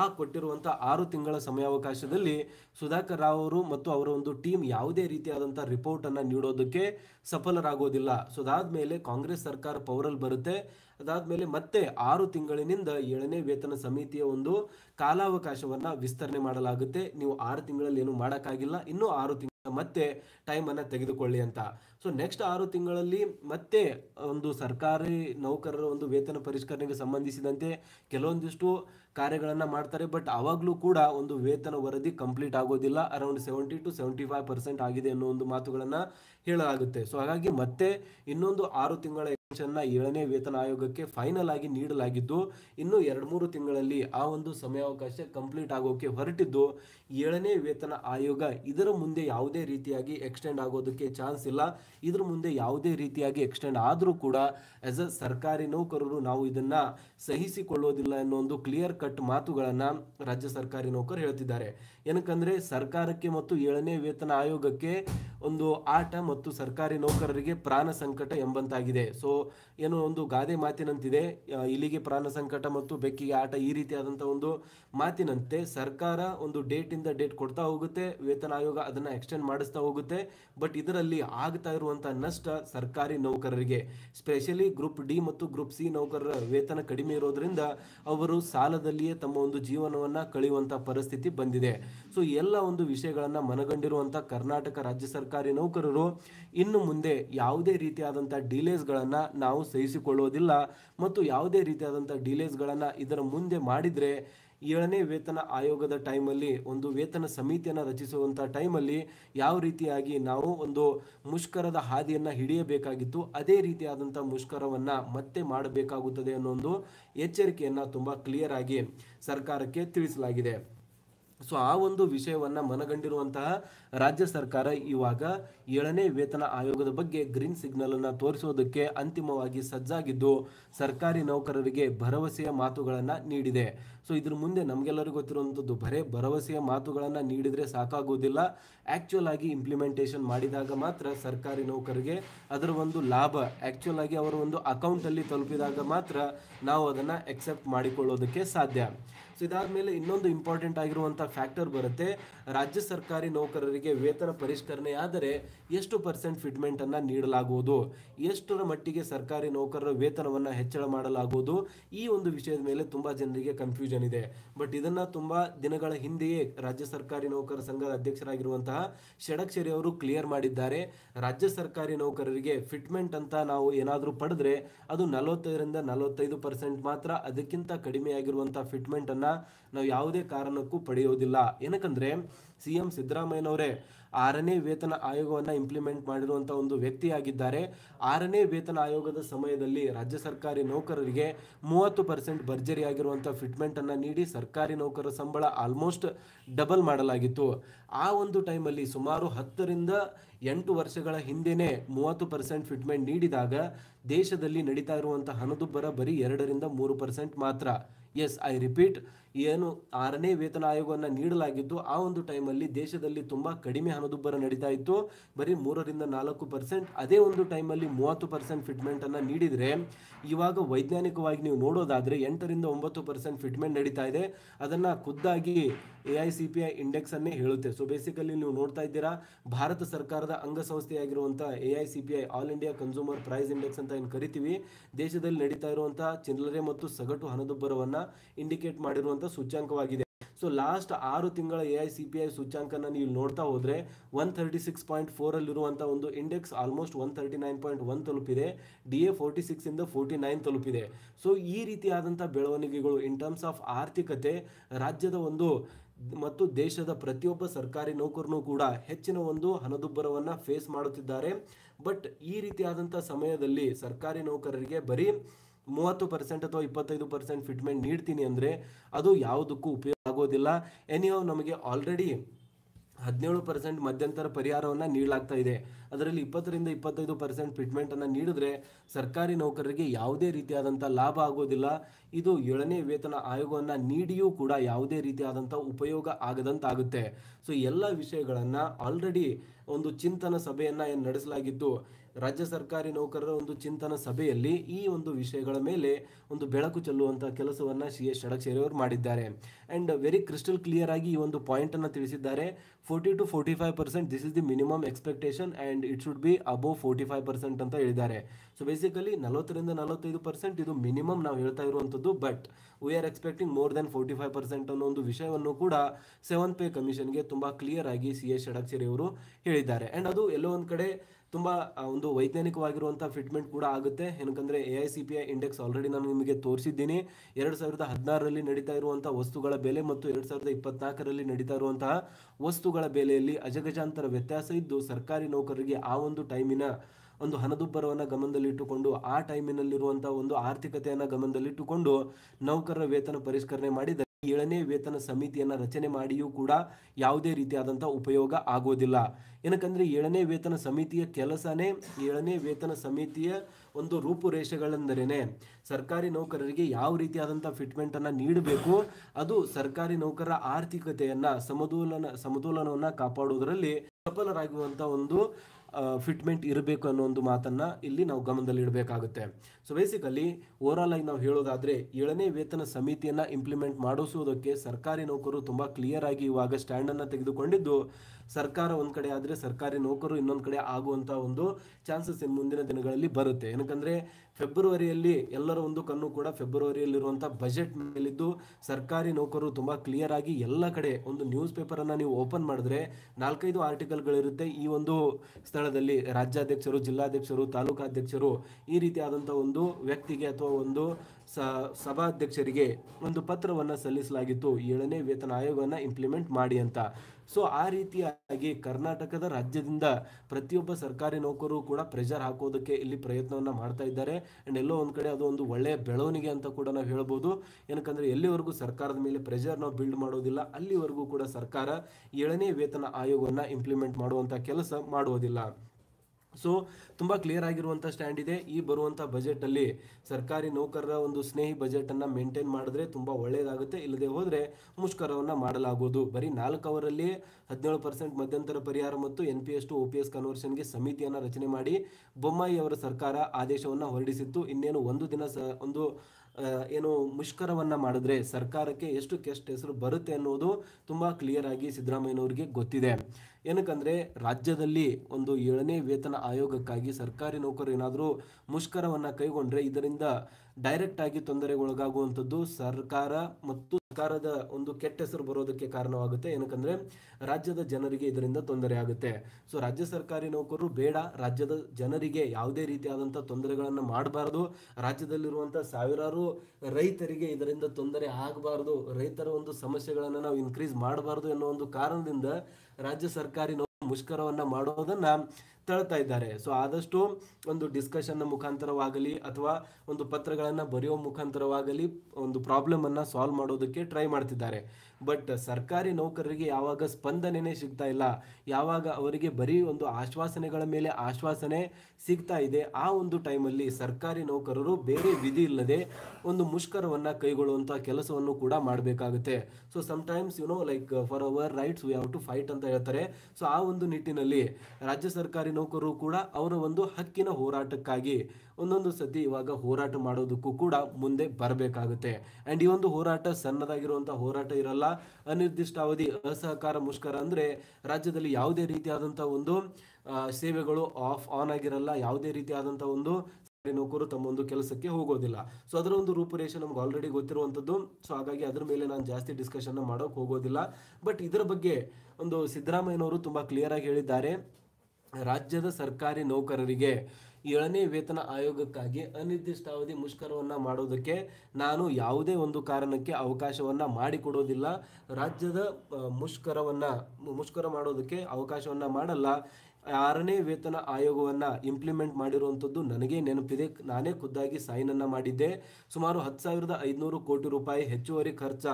ಆ ಕೊಟ್ಟಿರುವಂಥ ಆರು ತಿಂಗಳ ಸಮಯಾವಕಾಶದಲ್ಲಿ ಸುಧಾಕರ್ ರಾವ್ ಅವರು ಮತ್ತು ಅವರ ಒಂದು ಟೀಮ್ ಯಾವುದೇ ರೀತಿಯಾದಂಥ ರಿಪೋರ್ಟನ್ನು ನೀಡೋದಕ್ಕೆ ಸಫಲರಾಗೋದಿಲ್ಲ ಸೊ ಮೇಲೆ ಕಾಂಗ್ರೆಸ್ ಸರ್ಕಾರ ಪೌರಲ್ಲಿ ಬರುತ್ತೆ ಅದಾದಮೇಲೆ ಮತ್ತೆ ಆರು ತಿಂಗಳಿನಿಂದ ಏಳನೇ ವೇತನ ಸಮಿತಿಯ ಒಂದು ಕಾಲಾವಕಾಶವನ್ನು ವಿಸ್ತರಣೆ ಮಾಡಲಾಗುತ್ತೆ ನೀವು ಆರು ತಿಂಗಳಲ್ಲಿ ಏನು ಮಾಡೋಕ್ಕಾಗಿಲ್ಲ ಇನ್ನೂ ಆರು ತಿಂಗಳು ಮತ್ತೆ ಟೈಮನ್ನು ತೆಗೆದುಕೊಳ್ಳಿ ಅಂತ ಸೊ ನೆಕ್ಸ್ಟ್ ಆರು ತಿಂಗಳಲ್ಲಿ ಮತ್ತೆ ಒಂದು ಸರ್ಕಾರಿ ನೌಕರರ ಒಂದು ವೇತನ ಪರಿಷ್ಕರಣೆಗೆ ಸಂಬಂಧಿಸಿದಂತೆ ಕೆಲವೊಂದಿಷ್ಟು ಕಾರ್ಯಗಳನ್ನು ಮಾಡ್ತಾರೆ ಬಟ್ ಆವಾಗಲೂ ಕೂಡ ಒಂದು ವೇತನ ವರದಿ ಕಂಪ್ಲೀಟ್ ಆಗೋದಿಲ್ಲ around seventy to seventy five percent ಆಗಿದೆ ಅನ್ನೋ ಒಂದು ಮಾತುಗಳನ್ನು ಹೇಳಲಾಗುತ್ತೆ ಸೊ ಹಾಗಾಗಿ ಮತ್ತೆ ಇನ್ನೊಂದು ಆರು ತಿಂಗಳ ಏಳನೇ ವೇತನ ಆಯೋಗಕ್ಕೆ ಫೈನಲ್ ಆಗಿ ನೀಡಲಾಗಿದ್ದು ಇನ್ನು ಎರಡು ಮೂರು ತಿಂಗಳಲ್ಲಿ ಆ ಒಂದು ಸಮಯಾವಕಾಶ ಕಂಪ್ಲೀಟ್ ಆಗೋಕೆ ಹೊರಟಿದ್ದು ಏಳನೇ ವೇತನ ಆಯೋಗ ಇದರ ಮುಂದೆ ಯಾವುದೇ ರೀತಿಯಾಗಿ ಎಕ್ಸ್ಟೆಂಡ್ ಆಗೋದಕ್ಕೆ ಚಾನ್ಸ್ ಇಲ್ಲ ಇದ್ರ ಮುಂದೆ ಯಾವುದೇ ರೀತಿಯಾಗಿ ಎಕ್ಸ್ಟೆಂಡ್ ಆದರೂ ಕೂಡ ಆಸ್ ಅ ಸರ್ಕಾರಿ ನೌಕರರು ನಾವು ಇದನ್ನು ಸಹಿಸಿಕೊಳ್ಳೋದಿಲ್ಲ ಅನ್ನೋ ಒಂದು ಕ್ಲಿಯರ್ ಕಟ್ ಮಾತುಗಳನ್ನು ರಾಜ್ಯ ಸರ್ಕಾರಿ ನೌಕರು ಹೇಳ್ತಿದ್ದಾರೆ ಏನಕ್ಕಂದರೆ ಸರ್ಕಾರಕ್ಕೆ ಮತ್ತು ಏಳನೇ ವೇತನ ಆಯೋಗಕ್ಕೆ ಒಂದು ಆಟ ಮತ್ತು ಸರ್ಕಾರಿ ನೌಕರರಿಗೆ ಪ್ರಾಣ ಸಂಕಟ ಎಂಬಂತಾಗಿದೆ ಸೊ ಏನೋ ಒಂದು ಗಾದೆ ಮಾತಿನಂತಿದೆ ಇಲ್ಲಿಗೆ ಪ್ರಾಣ ಸಂಕಟ ಮತ್ತು ಬೆಕ್ಕಿಗೆ ಆಟ ಈ ರೀತಿಯಾದಂತಹ ಒಂದು ಮಾತಿನಂತೆ ಸರ್ಕಾರ ಒಂದು ಡೇಟಿಂದ ಡೇಟ್ ಕೊಡ್ತಾ ಹೋಗುತ್ತೆ ವೇತನ ಆಯೋಗ ಅದನ್ನು ಎಕ್ಸ್ಟೆಂಡ್ ಮಾಡಿಸ್ತಾ ಹೋಗುತ್ತೆ ಬಟ್ ಇದರಲ್ಲಿ ಆಗ್ತಾ ಇರುವಂಥ ನಷ್ಟ ಸರ್ಕಾರಿ ನೌಕರರಿಗೆ ಸ್ಪೆಷಲಿ ಗ್ರೂಪ್ ಡಿ ಮತ್ತು ಗ್ರೂಪ್ ಸಿ ನೌಕರರ ವೇತನ ಕಡಿಮೆ ಕಡಿಮೆ ಇರೋದ್ರಿಂದ ಅವರು ಸಾಲದಲ್ಲಿಯೇ ತಮ್ಮ ಒಂದು ಜೀವನವನ್ನು ಕಳೆಯುವಂಥ ಪರಿಸ್ಥಿತಿ ಬಂದಿದೆ ಸೊ ಎಲ್ಲ ಒಂದು ವಿಷಯಗಳನ್ನು ಮನಗಂಡಿರುವಂಥ ಕರ್ನಾಟಕ ರಾಜ್ಯ ಸರ್ಕಾರಿ ನೌಕರರು ಇನ್ನು ಮುಂದೆ ಯಾವುದೇ ರೀತಿಯಾದಂಥ ಡಿಲೇಸ್ಗಳನ್ನು ನಾವು ಸಹಿಸಿಕೊಳ್ಳೋದಿಲ್ಲ ಮತ್ತು ಯಾವುದೇ ರೀತಿಯಾದಂಥ ಡಿಲೇಸ್ಗಳನ್ನು ಇದರ ಮುಂದೆ ಮಾಡಿದರೆ ಏಳನೇ ವೇತನ ಆಯೋಗದ ಟೈಮಲ್ಲಿ ಒಂದು ವೇತನ ಸಮಿತಿಯನ್ನು ರಚಿಸುವಂಥ ಟೈಮಲ್ಲಿ ಯಾವ ರೀತಿಯಾಗಿ ನಾವು ಒಂದು ಮುಷ್ಕರದ ಹಾದಿಯನ್ನು ಹಿಡಿಯಬೇಕಾಗಿತ್ತು ಅದೇ ರೀತಿಯಾದಂಥ ಮುಷ್ಕರವನ್ನು ಮತ್ತೆ ಮಾಡಬೇಕಾಗುತ್ತದೆ ಅನ್ನೋ ಒಂದು ಎಚ್ಚರಿಕೆಯನ್ನು ತುಂಬ ಕ್ಲಿಯರ್ ಆಗಿ ಸರ್ಕಾರಕ್ಕೆ ತಿಳಿಸಲಾಗಿದೆ ಸೊ ಆ ಒಂದು ವಿಷಯವನ್ನು ಮನಗಂಡಿರುವಂತಹ ರಾಜ್ಯ ಸರ್ಕಾರ ಇವಾಗ ಏಳನೇ ವೇತನ ಆಯೋಗದ ಬಗ್ಗೆ ಗ್ರೀನ್ ಸಿಗ್ನಲನ್ನು ತೋರಿಸೋದಕ್ಕೆ ಅಂತಿಮವಾಗಿ ಸಜ್ಜಾಗಿದ್ದು ಸರ್ಕಾರಿ ನೌಕರರಿಗೆ ಭರವಸೆಯ ಮಾತುಗಳನ್ನು ನೀಡಿದೆ ಸೊ ಇದ್ರ ಮುಂದೆ ನಮಗೆಲ್ಲರಿಗೂ ಗೊತ್ತಿರುವಂಥದ್ದು ಬರೇ ಭರವಸೆಯ ಮಾತುಗಳನ್ನು ನೀಡಿದರೆ ಸಾಕಾಗುವುದಿಲ್ಲ ಆ್ಯಕ್ಚುಯಲ್ ಆಗಿ ಇಂಪ್ಲಿಮೆಂಟೇಷನ್ ಮಾಡಿದಾಗ ಮಾತ್ರ ಸರ್ಕಾರಿ ನೌಕರಿಗೆ ಅದರ ಒಂದು ಲಾಭ ಆ್ಯಕ್ಚುಯಲ್ ಆಗಿ ಅವರ ಒಂದು ಅಕೌಂಟಲ್ಲಿ ತಲುಪಿದಾಗ ಮಾತ್ರ ನಾವು ಅದನ್ನು ಎಕ್ಸೆಪ್ಟ್ ಮಾಡಿಕೊಳ್ಳೋದಕ್ಕೆ ಸಾಧ್ಯ ಸೊ ಇದಾದ ಮೇಲೆ ಇನ್ನೊಂದು ಇಂಪಾರ್ಟೆಂಟ್ ಆಗಿರುವಂಥ ಫ್ಯಾಕ್ಟರ್ ಬರುತ್ತೆ ರಾಜ್ಯ ಸರ್ಕಾರಿ ನೌಕರರಿಗೆ ವೇತನ ಪರಿಷ್ಕರಣೆಯಾದರೆ ಎಷ್ಟು ಪರ್ಸೆಂಟ್ ಫಿಟ್ಮೆಂಟನ್ನು ನೀಡಲಾಗುವುದು ಎಷ್ಟರ ಮಟ್ಟಿಗೆ ಸರ್ಕಾರಿ ನೌಕರರ ವೇತನವನ್ನು ಹೆಚ್ಚಳ ಮಾಡಲಾಗುವುದು ಈ ಒಂದು ವಿಷಯದ ಮೇಲೆ ತುಂಬ ಜನರಿಗೆ ಕನ್ಫ್ಯೂಷನ್ ಇದೆ ಬಟ್ ಇದನ್ನು ತುಂಬ ದಿನಗಳ ಹಿಂದೆಯೇ ರಾಜ್ಯ ಸರ್ಕಾರಿ ನೌಕರ ಸಂಘದ ಅಧ್ಯಕ್ಷರಾಗಿರುವಂತಹ ಷಡಕ್ಷರಿ ಅವರು ಕ್ಲಿಯರ್ ಮಾಡಿದ್ದಾರೆ ರಾಜ್ಯ ಸರ್ಕಾರಿ ನೌಕರರಿಗೆ ಫಿಟ್ಮೆಂಟ್ ಅಂತ ನಾವು ಏನಾದರೂ ಪಡೆದ್ರೆ ಅದು ನಲವತ್ತೈದರಿಂದ ನಲವತ್ತೈದು ಪರ್ಸೆಂಟ್ ಮಾತ್ರ ಅದಕ್ಕಿಂತ ಕಡಿಮೆಯಾಗಿರುವಂಥ ಫಿಟ್ಮೆಂಟನ್ನು ನಾವು ಯಾವುದೇ ಕಾರಣಕ್ಕೂ ಪಡೆಯೋದಿಲ್ಲ ಏನಕ್ಕಂದ್ರೆ ಸಿ ಎಂ ಸಿದ್ದರಾಮಯ್ಯನವರೇ ಆರನೇ ವೇತನ ಆಯೋಗವನ್ನು ಇಂಪ್ಲಿಮೆಂಟ್ ಮಾಡಿರುವಂಥ ಒಂದು ವ್ಯಕ್ತಿಯಾಗಿದ್ದಾರೆ ಆರನೇ ವೇತನ ಆಯೋಗದ ಸಮಯದಲ್ಲಿ ರಾಜ್ಯ ಸರ್ಕಾರಿ ನೌಕರರಿಗೆ ಮೂವತ್ತು ಪರ್ಸೆಂಟ್ ಫಿಟ್ಮೆಂಟ್ ಫಿಟ್ಮೆಂಟನ್ನು ನೀಡಿ ಸರ್ಕಾರಿ ನೌಕರರ ಸಂಬಳ ಆಲ್ಮೋಸ್ಟ್ ಡಬಲ್ ಮಾಡಲಾಗಿತ್ತು ಆ ಒಂದು ಟೈಮಲ್ಲಿ ಸುಮಾರು ಹತ್ತರಿಂದ ಎಂಟು ವರ್ಷಗಳ ಹಿಂದೆಯೇ ಮೂವತ್ತು ಪರ್ಸೆಂಟ್ ಫಿಟ್ಮೆಂಟ್ ನೀಡಿದಾಗ ದೇಶದಲ್ಲಿ ನಡೀತಾ ಇರುವಂಥ ಹಣದುಬ್ಬರ ಬರೀ ಎರಡರಿಂದ ಮೂರು ಪರ್ಸೆಂಟ್ ಮಾತ್ರ ಎಸ್ ಐ ರಿಪೀಟ್ ಏನು ಆರನೇ ವೇತನ ಆಯೋಗವನ್ನು ನೀಡಲಾಗಿದ್ದು ಆ ಒಂದು ಟೈಮಲ್ಲಿ ದೇಶದಲ್ಲಿ ತುಂಬ ಕಡಿಮೆ ಹಣದುಬ್ಬರ ನಡೀತಾ ಇತ್ತು ಬರೀ ಮೂರರಿಂದ ನಾಲ್ಕು ಪರ್ಸೆಂಟ್ ಅದೇ ಒಂದು ಟೈಮಲ್ಲಿ ಮೂವತ್ತು ಪರ್ಸೆಂಟ್ ಫಿಟ್ಮೆಂಟನ್ನು ನೀಡಿದರೆ ಇವಾಗ ವೈಜ್ಞಾನಿಕವಾಗಿ ನೀವು ನೋಡೋದಾದರೆ ಎಂಟರಿಂದ ಒಂಬತ್ತು ಪರ್ಸೆಂಟ್ ಫಿಟ್ಮೆಂಟ್ ನಡೀತಾ ಇದೆ ಅದನ್ನು ಖುದ್ದಾಗಿ A I C P I ಇಂಡೆಕ್ಸನ್ನೇ ಹೇಳುತ್ತೆ ಸೊ ಬೇಸಿಕಲಿ ನೀವು ನೋಡ್ತಾ ಇದ್ದೀರಾ ಭಾರತ ಸರ್ಕಾರದ ಅಂಗಸಂಸ್ಥೆಯಾಗಿರುವಂಥ A I C P I all India consumer price index ಅಂತ ಏನು ಕರಿತೀವಿ ದೇಶದಲ್ಲಿ ನಡೀತಾ ಇರುವಂಥ ಚಿಲ್ಲರೆ ಮತ್ತು ಸಗಟು ಹಣದುಬ್ಬರವನ್ನು ಇಂಡಿಕೇಟ್ ಮಾಡಿರುವಂಥ ಸೂಚ್ಯಂಕ ಸೂಚ್ಯಂಕವಾಗಿದೆ ಸೊ ಲಾಸ್ಟ್ ಆರು ತಿಂಗಳ A I C P I ಸೂಚ್ಯಾಂಕನ ನೀವು ನೋಡ್ತಾ ಹೋದರೆ ಒನ್ ತರ್ಟಿ ಸಿಕ್ಸ್ ಪಾಯಿಂಟ್ ಫೋರಲ್ಲಿರುವಂಥ ಒಂದು index almost one thirty nine point one ತಲುಪಿದೆ ಡಿ ಎ ಫೋರ್ಟಿ ಸಿಕ್ಸಿಂದ ಫೋರ್ಟಿ ನೈನ್ ತಲುಪಿದೆ ಸೊ ಈ ರೀತಿಯಾದಂಥ ಬೆಳವಣಿಗೆಗಳು ಇನ್ ಟರ್ಮ್ಸ್ ಆಫ್ ಆರ್ಥಿಕತೆ ರಾಜ್ಯದ ಒಂದು ಮತ್ತು ದೇಶದ ಪ್ರತಿಯೊಬ್ಬ ಸರ್ಕಾರಿ ನೌಕರನೂ ಕೂಡ ಹೆಚ್ಚಿನ ಒಂದು ಹಣದುಬ್ಬರವನ್ನು ಫೇಸ್ ಮಾಡುತ್ತಿದ್ದಾರೆ ಬಟ್ ಈ ರೀತಿಯಾದಂಥ ಸಮಯದಲ್ಲಿ ಸರ್ಕಾರಿ ನೌಕರರಿಗೆ ಬರೀ ಮೂವತ್ತು ಪರ್ಸೆಂಟ್ ಅಥವಾ ಇಪ್ಪತ್ತೈದು ಪರ್ಸೆಂಟ್ ಫಿಟ್ಮೆಂಟ್ ನೀಡ್ತೀನಿ ಅಂದರೆ ಅದು ಯಾವುದಕ್ಕೂ ಉಪಯೋಗ ಆಗೋದಿಲ್ಲ ಎನಿಹೌ ನಮಗೆ ಆಲ್ರೆಡಿ ಹದಿನೇಳು ಪರ್ಸೆಂಟ್ ಮಧ್ಯಂತರ ಪರಿಹಾರವನ್ನು ನೀಡಲಾಗ್ತಾ ಇದೆ ಅದರಲ್ಲಿ ಇಪ್ಪತ್ತರಿಂದ ಇಪ್ಪತ್ತೈದು ಪರ್ಸೆಂಟ್ ಫಿಟ್ಮೆಂಟನ್ನು ನೀಡಿದ್ರೆ ಸರ್ಕಾರಿ ನೌಕರರಿಗೆ ಯಾವುದೇ ರೀತಿಯಾದಂಥ ಲಾಭ ಆಗೋದಿಲ್ಲ ಇದು ಏಳನೇ ವೇತನ ಆಯೋಗವನ್ನು ನೀಡಿಯೂ ಕೂಡ ಯಾವುದೇ ರೀತಿಯಾದಂಥ ಉಪಯೋಗ ಆಗದಂತಾಗುತ್ತೆ ಸೊ ಎಲ್ಲ ವಿಷಯಗಳನ್ನು ಆಲ್ರೆಡಿ ಒಂದು ಚಿಂತನ ಸಭೆಯನ್ನು ನಡೆಸಲಾಗಿತ್ತು ರಾಜ್ಯ ಸರ್ಕಾರಿ ನೌಕರರ ಒಂದು ಚಿಂತನ ಸಭೆಯಲ್ಲಿ ಈ ಒಂದು ವಿಷಯಗಳ ಮೇಲೆ ಒಂದು ಬೆಳಕು ಚೆಲ್ಲುವಂತಹ ಕೆಲಸವನ್ನು ಸಿ ಎಸ್ ಷಡಕ್ಷೇರಿ ಅವರು ಮಾಡಿದ್ದಾರೆ ಅಂಡ್ ವೆರಿ ಕ್ರಿಸ್ಟಲ್ ಕ್ಲಿಯರ್ ಆಗಿ ಈ ಒಂದು ಪಾಯಿಂಟನ್ನು ತಿಳಿಸಿದ್ದಾರೆ forty to forty five percent this is the minimum expectation and it should be above forty five percent ಅಂತ ಹೇಳಿದ್ದಾರೆ ಸೊ ಬೇಸಿಕಲಿ ನಲವತ್ತರಿಂದ ನಲವತ್ತೈದು ಪರ್ಸೆಂಟ್ ಇದು ಮಿನಿಮಮ್ ನಾವು ಹೇಳ್ತಾ ಇರುವಂಥದ್ದು but we are expecting more than forty five percent ಅನ್ನೋ ಒಂದು ವಿಷಯವನ್ನು ಕೂಡ ಸೆವೆನ್ ಪೇ ಕಮಿಷನ್ಗೆ ತುಂಬ ಕ್ಲಿಯರ್ ಆಗಿ ಸಿ ಎಸ್ ಷಡಕ್ಷೇರಿ ಅವರು ಹೇಳಿದ್ದಾರೆ ಅಂಡ್ ಅದು ಎಲ್ಲೋ ಒಂದು ಕಡೆ ತುಂಬ ಒಂದು ವೈಜ್ಞಾನಿಕವಾಗಿರುವಂಥ ಫಿಟ್ಮೆಂಟ್ ಕೂಡ ಆಗುತ್ತೆ ಏನಕ್ಕಂದರೆ A I C P I index already ನಾನು ನಿಮಗೆ ತೋರಿಸಿದ್ದೀನಿ ಎರಡು ಸಾವಿರದ ಹದಿನಾರರಲ್ಲಿ ನಡೀತಾ ಇರುವಂಥ ವಸ್ತುಗಳ ಬೆಲೆ ಮತ್ತು ಎರಡು ಸಾವಿರದ ಇಪ್ಪತ್ನಾಲ್ಕರಲ್ಲಿ ನಡೀತಾ ಇರುವಂತಹ ವಸ್ತುಗಳ ಬೆಲೆಯಲ್ಲಿ ಅಜಗಜಾಂತರ ವ್ಯತ್ಯಾಸ ಇದ್ದು ಸರ್ಕಾರಿ ನೌಕರರಿಗೆ ಆ ಒಂದು ಟೈಮಿನ ಒಂದು ಹಣದುಬ್ಬರವನ್ನು ಗಮನದಲ್ಲಿಟ್ಟುಕೊಂಡು ಆ ಟೈಮಿನಲ್ಲಿರುವಂಥ ಒಂದು ಆರ್ಥಿಕತೆಯನ್ನು ಗಮನದಲ್ಲಿಟ್ಟುಕೊಂಡು ನೌಕರರ ವೇತನ ಪರಿಷ್ಕರಣೆ ಮಾಡಿದ ಏಳನೇ ವೇತನ ಸಮಿತಿಯನ್ನು ರಚನೆ ಮಾಡಿಯೂ ಕೂಡ ಯಾವುದೇ ರೀತಿಯಾದಂಥ ಉಪಯೋಗ ಆಗೋದಿಲ್ಲ ಏನಕ್ಕಂದರೆ ಏಳನೇ ವೇತನ ಸಮಿತಿಯ ಕೆಲಸನೇ ಏಳನೇ ವೇತನ ಸಮಿತಿಯ ಒಂದು ರೂಪುರೇಷೆಗಳೆಂದರೇನೆ ಸರ್ಕಾರಿ ನೌಕರರಿಗೆ ಯಾವ ರೀತಿಯಾದಂಥ ಫಿಟ್ಮೆಂಟನ್ನು ನೀಡಬೇಕು ಅದು ಸರ್ಕಾರಿ ನೌಕರರ ಆರ್ಥಿಕತೆಯನ್ನು ಸಮತೋಲನ ಸಮತೋಲನವನ್ನು ಕಾಪಾಡುವುದರಲ್ಲಿ ಸಫಲರಾಗುವಂಥ ಒಂದು ಫಿಟ್ಮೆಂಟ್ ಇರಬೇಕು ಅನ್ನೋ ಒಂದು ಮಾತನ್ನು ಇಲ್ಲಿ ನಾವು ಗಮನದಲ್ಲಿಡಬೇಕಾಗುತ್ತೆ ಸೊ ಬೇಸಿಕಲಿ ಓವರಾಲ್ ಆಗಿ ನಾವು ಹೇಳೋದಾದರೆ ಏಳನೇ ವೇತನ ಸಮಿತಿಯನ್ನು ಇಂಪ್ಲಿಮೆಂಟ್ ಮಾಡಿಸುವುದಕ್ಕೆ ಸರ್ಕಾರಿ ನೌಕರರು ತುಂಬ ಕ್ಲಿಯರ್ ಆಗಿ ಇವಾಗ ಸ್ಟ್ಯಾಂಡನ್ನು ತೆಗೆದುಕೊಂಡಿದ್ದು ಸರ್ಕಾರ ಒಂದು ಕಡೆ ಆದರೆ ಸರ್ಕಾರಿ ನೌಕರರು ಇನ್ನೊಂದು ಕಡೆ ಆಗುವಂಥ ಒಂದು ಚಾನ್ಸಸ್ ಇನ್ನು ಮುಂದಿನ ದಿನಗಳಲ್ಲಿ ಬರುತ್ತೆ ಏನಕ್ಕಂದರೆ ಫೆಬ್ರವರಿಯಲ್ಲಿ ಎಲ್ಲರ ಒಂದು ಕಣ್ಣು ಕೂಡ ಫೆಬ್ರವರಿಯಲ್ಲಿರುವಂಥ ಬಜೆಟ್ ಮೇಲಿದ್ದು ಸರ್ಕಾರಿ ನೌಕರರು ತುಂಬ ಕ್ಲಿಯರ್ ಆಗಿ ಎಲ್ಲ ಕಡೆ ಒಂದು ನ್ಯೂಸ್ ಪೇಪರನ್ನು ನೀವು ಓಪನ್ ಮಾಡಿದ್ರೆ ನಾಲ್ಕೈದು ಆರ್ಟಿಕಲ್ಗಳಿರುತ್ತೆ ಈ ಒಂದು ಸ್ಥಳದಲ್ಲಿ ರಾಜ್ಯಾಧ್ಯಕ್ಷರು ಜಿಲ್ಲಾಧ್ಯಕ್ಷರು ತಾಲೂಕಾಧ್ಯಕ್ಷರು ಈ ರೀತಿಯಾದಂಥ ಒಂದು ವ್ಯಕ್ತಿಗೆ ಅಥವಾ ಒಂದು ಸಭಾಧ್ಯಕ್ಷರಿಗೆ ಒಂದು ಪತ್ರವನ್ನು ಸಲ್ಲಿಸಲಾಗಿತ್ತು ಏಳನೇ ವೇತನ ಆಯೋಗವನ್ನು ಇಂಪ್ಲಿಮೆಂಟ್ ಮಾಡಿ ಅಂತ ಸೊ ಆ ರೀತಿಯಾಗಿ ಕರ್ನಾಟಕದ ರಾಜ್ಯದಿಂದ ಪ್ರತಿಯೊಬ್ಬ ಸರ್ಕಾರಿ ನೌಕರರು ಕೂಡ ಪ್ರೆಷರ್ ಹಾಕೋದಕ್ಕೆ ಇಲ್ಲಿ ಪ್ರಯತ್ನವನ್ನು ಮಾಡ್ತಾ ಇದ್ದಾರೆ ಆ್ಯಂಡ್ ಎಲ್ಲೋ ಒಂದು ಕಡೆ ಅದು ಒಂದು ಒಳ್ಳೆಯ ಬೆಳವಣಿಗೆ ಅಂತ ಕೂಡ ನಾವು ಹೇಳ್ಬೋದು ಏನಕ್ಕಂದರೆ ಎಲ್ಲಿವರೆಗೂ ಸರ್ಕಾರದ ಮೇಲೆ ಪ್ರೆಷರ್ ನಾವು ಬಿಲ್ಡ್ ಮಾಡೋದಿಲ್ಲ ಅಲ್ಲಿವರೆಗೂ ಕೂಡ ಸರ್ಕಾರ ಏಳನೇ ವೇತನ ಆಯೋಗವನ್ನು ಇಂಪ್ಲಿಮೆಂಟ್ ಮಾಡುವಂಥ ಕೆಲಸ ಮಾಡುವುದಿಲ್ಲ ಸೊ ತುಂಬ ಕ್ಲಿಯರ್ ಆಗಿರುವಂಥ ಸ್ಟ್ಯಾಂಡ್ ಇದೆ ಈ ಬರುವಂಥ ಬಜೆಟಲ್ಲಿ ಸರ್ಕಾರಿ ನೌಕರರ ಒಂದು ಸ್ನೇಹಿ ಬಜೆಟನ್ನು ಮೇಂಟೈನ್ ಮಾಡಿದ್ರೆ ತುಂಬ ಒಳ್ಳೆಯದಾಗುತ್ತೆ ಇಲ್ಲದೆ ಹೋದರೆ ಮುಷ್ಕರವನ್ನು ಮಾಡಲಾಗುವುದು ಬರೀ ನಾಲ್ಕು ಅವರಲ್ಲಿ ಹದಿನೇಳು ಪರ್ಸೆಂಟ್ ಮಧ್ಯಂತರ ಪರಿಹಾರ ಮತ್ತು N P S to O P S ಕನ್ವರ್ಷನ್ಗೆ ಸಮಿತಿಯನ್ನು ರಚನೆ ಮಾಡಿ ಬೊಮ್ಮಾಯಿ ಅವರ ಸರ್ಕಾರ ಆದೇಶವನ್ನು ಹೊರಡಿಸಿತ್ತು ಇನ್ನೇನು ಒಂದು ದಿನ ಸ ಒಂದು ಏನು ಮುಷ್ಕರವನ್ನು ಮಾಡಿದ್ರೆ ಸರ್ಕಾರಕ್ಕೆ ಎಷ್ಟು ಕೆಸ್ಟ್ ಹೆಸರು ಬರುತ್ತೆ ಅನ್ನೋದು ತುಂಬ ಕ್ಲಿಯರ್ ಆಗಿ ಸಿದ್ದರಾಮಯ್ಯನವರಿಗೆ ಗೊತ್ತಿದೆ ಏನಕ್ಕಂದ್ರೆ ರಾಜ್ಯದಲ್ಲಿ ಒಂದು ಏಳನೇ ವೇತನ ಆಯೋಗಕ್ಕಾಗಿ ಸರ್ಕಾರಿ ನೌಕರರು ಏನಾದರೂ ಮುಷ್ಕರವನ್ನು ಕೈಗೊಂಡ್ರೆ ಇದರಿಂದ ಡೈರೆಕ್ಟ್ ಆಗಿ ತೊಂದರೆಗೊಳಗಾಗುವಂಥದ್ದು ಸರ್ಕಾರ ಮತ್ತು ಸರ್ಕಾರದ ಒಂದು ಕೆಟ್ಟ ಹೆಸರು ಬರೋದಕ್ಕೆ ಕಾರಣವಾಗುತ್ತೆ ಏನಕ್ಕಂದ್ರೆ ರಾಜ್ಯದ ಜನರಿಗೆ ಇದರಿಂದ ತೊಂದರೆ ಆಗುತ್ತೆ ಸೊ ರಾಜ್ಯ ಸರ್ಕಾರಿ ನೌಕರರು ಬೇಡ ರಾಜ್ಯದ ಜನರಿಗೆ ಯಾವುದೇ ರೀತಿಯಾದಂಥ ತೊಂದರೆಗಳನ್ನು ಮಾಡಬಾರ್ದು ರಾಜ್ಯದಲ್ಲಿರುವಂಥ ಸಾವಿರಾರು ರೈತರಿಗೆ ಇದರಿಂದ ತೊಂದರೆ ಆಗಬಾರ್ದು ರೈತರ ಒಂದು ಸಮಸ್ಯೆಗಳನ್ನು ನಾವು ಇನ್ಕ್ರೀಸ್ ಮಾಡಬಾರ್ದು ಎನ್ನುವ ಒಂದು ಕಾರಣದಿಂದ ರಾಜ್ಯ ಸರ್ಕಾರಿ ನೌಕರು ಮುಷ್ಕರವನ್ನು ಮಾಡೋದನ್ನ ತಳ್ತಾ ಇದ್ದಾರೆ ಸೊ ಆದಷ್ಟು ಒಂದು ಡಿಸ್ಕಷನ್ನ ಮುಖಾಂತರವಾಗಲಿ ಅಥವಾ ಒಂದು ಪತ್ರಗಳನ್ನು ಬರೆಯೋ ಮುಖಾಂತರವಾಗಲಿ ಒಂದು ಪ್ರಾಬ್ಲಮನ್ನು ಸಾಲ್ವ್ ಮಾಡೋದಕ್ಕೆ ಟ್ರೈ ಮಾಡ್ತಿದ್ದಾರೆ ಬಟ್ ಸರ್ಕಾರಿ ನೌಕರರಿಗೆ ಯಾವಾಗ ಸ್ಪಂದನೇ ಸಿಗ್ತಾ ಇಲ್ಲ ಯಾವಾಗ ಅವರಿಗೆ ಬರೀ ಒಂದು ಆಶ್ವಾಸನೆಗಳ ಮೇಲೆ ಆಶ್ವಾಸನೆ ಸಿಗ್ತಾ ಇದೆ ಆ ಒಂದು ಟೈಮಲ್ಲಿ ಸರ್ಕಾರಿ ನೌಕರರು ಬೇರೆ ವಿಧಿ ಇಲ್ಲದೆ ಒಂದು ಮುಷ್ಕರವನ್ನು ಕೈಗೊಳ್ಳುವಂಥ ಕೆಲಸವನ್ನು ಕೂಡ ಮಾಡಬೇಕಾಗುತ್ತೆ so sometimes you know like for our rights we have to fight ಅಂತ ಹೇಳ್ತಾರೆ ಸೊ ಆ ಒಂದು ನಿಟ್ಟಿನಲ್ಲಿ ರಾಜ್ಯ ಸರ್ಕಾರಿ ನೌಕರರು ಕೂಡ ಅವರ ಒಂದು ಹಕ್ಕಿನ ಹೋರಾಟಕ್ಕಾಗಿ ಒಂದೊಂದು ಸತಿ ಇವಾಗ ಹೋರಾಟ ಮಾಡೋದಕ್ಕೂ ಕೂಡ ಮುಂದೆ ಬರಬೇಕಾಗುತ್ತೆ ಆ್ಯಂಡ್ ಈ ಒಂದು ಹೋರಾಟ ಸಣ್ಣದಾಗಿರುವಂಥ ಹೋರಾಟ ಇರಲ್ಲ ಅವಧಿ ಅಸಹಕಾರ ಮುಷ್ಕರ ಅಂದರೆ ರಾಜ್ಯದಲ್ಲಿ ಯಾವುದೇ ರೀತಿಯಾದಂಥ ಒಂದು ಸೇವೆಗಳು ಆಫ್ ಆನ್ ಆಗಿರಲ್ಲ ಯಾವುದೇ ರೀತಿಯಾದಂಥ ಒಂದು ನೌಕರು ತಮ್ಮ ಒಂದು ಕೆಲಸಕ್ಕೆ ಹೋಗೋದಿಲ್ಲ ಸೊ ಅದರ ಒಂದು ರೂಪುರೇಷೆ ನಮ್ಗೆ ಆಲ್ರೆಡಿ ಗೊತ್ತಿರುವಂಥದ್ದು ಸೊ ಹಾಗಾಗಿ ಅದ್ರ ಮೇಲೆ ನಾನು ಜಾಸ್ತಿ ಡಿಸ್ಕಷನ್ ಮಾಡೋಕೆ ಹೋಗೋದಿಲ್ಲ ಬಟ್ ಇದರ ಬಗ್ಗೆ ಒಂದು ಸಿದ್ದರಾಮಯ್ಯನವರು ತುಂಬ ಕ್ಲಿಯರ್ ಆಗಿ ಹೇಳಿದ್ದಾರೆ ರಾಜ್ಯದ ಸರ್ಕಾರಿ ನೌಕರರಿಗೆ ಏಳನೇ ವೇತನ ಆಯೋಗಕ್ಕಾಗಿ ಅನಿರ್ದಿಷ್ಟಾವಧಿ ಮುಷ್ಕರವನ್ನು ಮಾಡೋದಕ್ಕೆ ನಾನು ಯಾವುದೇ ಒಂದು ಕಾರಣಕ್ಕೆ ಅವಕಾಶವನ್ನು ಮಾಡಿಕೊಡೋದಿಲ್ಲ ರಾಜ್ಯದ ಮುಷ್ಕರವನ್ನು ಮುಷ್ಕರ ಮಾಡೋದಕ್ಕೆ ಅವಕಾಶವನ್ನು ಮಾಡಲ್ಲ ಆರನೇ ವೇತನ ಆಯೋಗವನ್ನು ಇಂಪ್ಲಿಮೆಂಟ್ ಮಾಡಿರುವಂಥದ್ದು ನನಗೆ ನೆನಪಿದೆ ನಾನೇ ಖುದ್ದಾಗಿ ಸೈನನ್ನು ಮಾಡಿದ್ದೆ ಸುಮಾರು ಹತ್ತು ಸಾವಿರದ ಐದುನೂರು ಕೋಟಿ ರೂಪಾಯಿ ಹೆಚ್ಚುವರಿ ಖರ್ಚ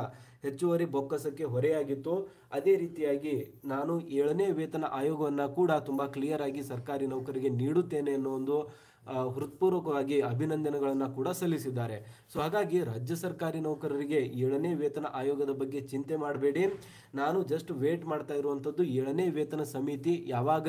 ಹೆಚ್ಚುವರಿ ಬೊಕ್ಕಸಕ್ಕೆ ಹೊರೆಯಾಗಿತ್ತು ಅದೇ ರೀತಿಯಾಗಿ ನಾನು ಏಳನೇ ವೇತನ ಆಯೋಗವನ್ನು ಕೂಡ ತುಂಬ ಕ್ಲಿಯರ್ ಆಗಿ ಸರ್ಕಾರಿ ನೌಕರಿಗೆ ನೀಡುತ್ತೇನೆ ಅನ್ನೋ ಒಂದು ಹೃತ್ಪೂರ್ವಕವಾಗಿ ಅಭಿನಂದನೆಗಳನ್ನು ಕೂಡ ಸಲ್ಲಿಸಿದ್ದಾರೆ ಸೊ ಹಾಗಾಗಿ ರಾಜ್ಯ ಸರ್ಕಾರಿ ನೌಕರರಿಗೆ ಏಳನೇ ವೇತನ ಆಯೋಗದ ಬಗ್ಗೆ ಚಿಂತೆ ಮಾಡಬೇಡಿ ನಾನು ಜಸ್ಟ್ ವೇಟ್ ಮಾಡ್ತಾ ಇರುವಂಥದ್ದು ಏಳನೇ ವೇತನ ಸಮಿತಿ ಯಾವಾಗ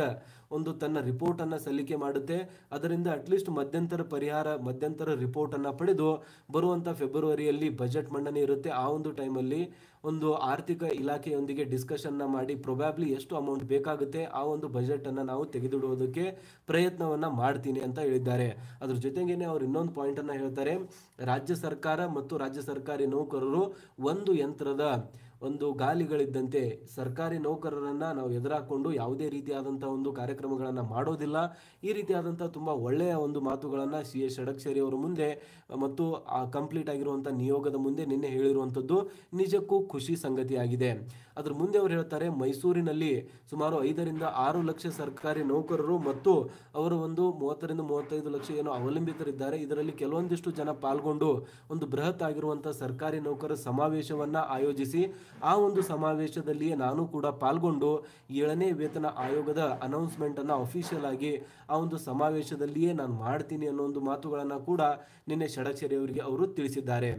ಒಂದು ತನ್ನ ರಿಪೋರ್ಟನ್ನು ಸಲ್ಲಿಕೆ ಮಾಡುತ್ತೆ ಅದರಿಂದ ಅಟ್ಲೀಸ್ಟ್ ಮಧ್ಯಂತರ ಪರಿಹಾರ ಮಧ್ಯಂತರ ರಿಪೋರ್ಟನ್ನು ಪಡೆದು ಬರುವಂಥ ಫೆಬ್ರವರಿಯಲ್ಲಿ ಬಜೆಟ್ ಮಂಡನೆ ಇರುತ್ತೆ ಆ ಒಂದು ಟೈಮಲ್ಲಿ ಒಂದು ಆರ್ಥಿಕ ಇಲಾಖೆಯೊಂದಿಗೆ ಡಿಸ್ಕಷನ್ನ ಮಾಡಿ ಪ್ರೊಬ್ಯಾಬ್ಲಿ ಎಷ್ಟು ಅಮೌಂಟ್ ಬೇಕಾಗುತ್ತೆ ಆ ಒಂದು ಬಜೆಟನ್ನು ನಾವು ತೆಗೆದಿಡುವುದಕ್ಕೆ ಪ್ರಯತ್ನವನ್ನು ಮಾಡ್ತೀನಿ ಅಂತ ಹೇಳಿದ್ದಾರೆ ಅದ್ರ ಜೊತೆಗೇನೆ ಅವರು ಇನ್ನೊಂದು ಪಾಯಿಂಟನ್ನು ಹೇಳ್ತಾರೆ ರಾಜ್ಯ ಸರ್ಕಾರ ಮತ್ತು ರಾಜ್ಯ ಸರ್ಕಾರಿ ನೌಕರರು ಒಂದು ಯಂತ್ರದ ಒಂದು ಗಾಲಿಗಳಿದ್ದಂತೆ ಸರ್ಕಾರಿ ನೌಕರರನ್ನು ನಾವು ಎದುರಾಕೊಂಡು ಯಾವುದೇ ರೀತಿಯಾದಂಥ ಒಂದು ಕಾರ್ಯಕ್ರಮಗಳನ್ನು ಮಾಡೋದಿಲ್ಲ ಈ ರೀತಿಯಾದಂಥ ತುಂಬ ಒಳ್ಳೆಯ ಒಂದು ಮಾತುಗಳನ್ನು ಸಿ ಎಸ್ ಷಡಕ್ಷರಿ ಅವರ ಮುಂದೆ ಮತ್ತು ಆ ಕಂಪ್ಲೀಟ್ ಆಗಿರುವಂಥ ನಿಯೋಗದ ಮುಂದೆ ನಿನ್ನೆ ಹೇಳಿರುವಂಥದ್ದು ನಿಜಕ್ಕೂ ಖುಷಿ ಸಂಗತಿಯಾಗಿದೆ ಅದ್ರ ಮುಂದೆ ಅವರು ಹೇಳ್ತಾರೆ ಮೈಸೂರಿನಲ್ಲಿ ಸುಮಾರು ಐದರಿಂದ ಆರು ಲಕ್ಷ ಸರ್ಕಾರಿ ನೌಕರರು ಮತ್ತು ಅವರು ಒಂದು ಮೂವತ್ತರಿಂದ ಮೂವತ್ತೈದು ಲಕ್ಷ ಏನು ಅವಲಂಬಿತರಿದ್ದಾರೆ ಇದರಲ್ಲಿ ಕೆಲವೊಂದಿಷ್ಟು ಜನ ಪಾಲ್ಗೊಂಡು ಒಂದು ಬೃಹತ್ ಆಗಿರುವಂಥ ಸರ್ಕಾರಿ ನೌಕರ ಸಮಾವೇಶವನ್ನು ಆಯೋಜಿಸಿ ಆ ಒಂದು ಸಮಾವೇಶದಲ್ಲಿಯೇ ನಾನು ಕೂಡ ಪಾಲ್ಗೊಂಡು ಏಳನೇ ವೇತನ ಆಯೋಗದ ಅನೌನ್ಸ್ಮೆಂಟನ್ನು ಅಫಿಷಿಯಲ್ ಆಗಿ ಆ ಒಂದು ಸಮಾವೇಶದಲ್ಲಿಯೇ ನಾನು ಮಾಡ್ತೀನಿ ಅನ್ನೋ ಒಂದು ಮಾತುಗಳನ್ನು ಕೂಡ ನಿನ್ನೆ ಷಡಕ್ಷರಿ ಅವರಿಗೆ ಅವರು ತಿಳಿಸಿದ್ದಾರೆ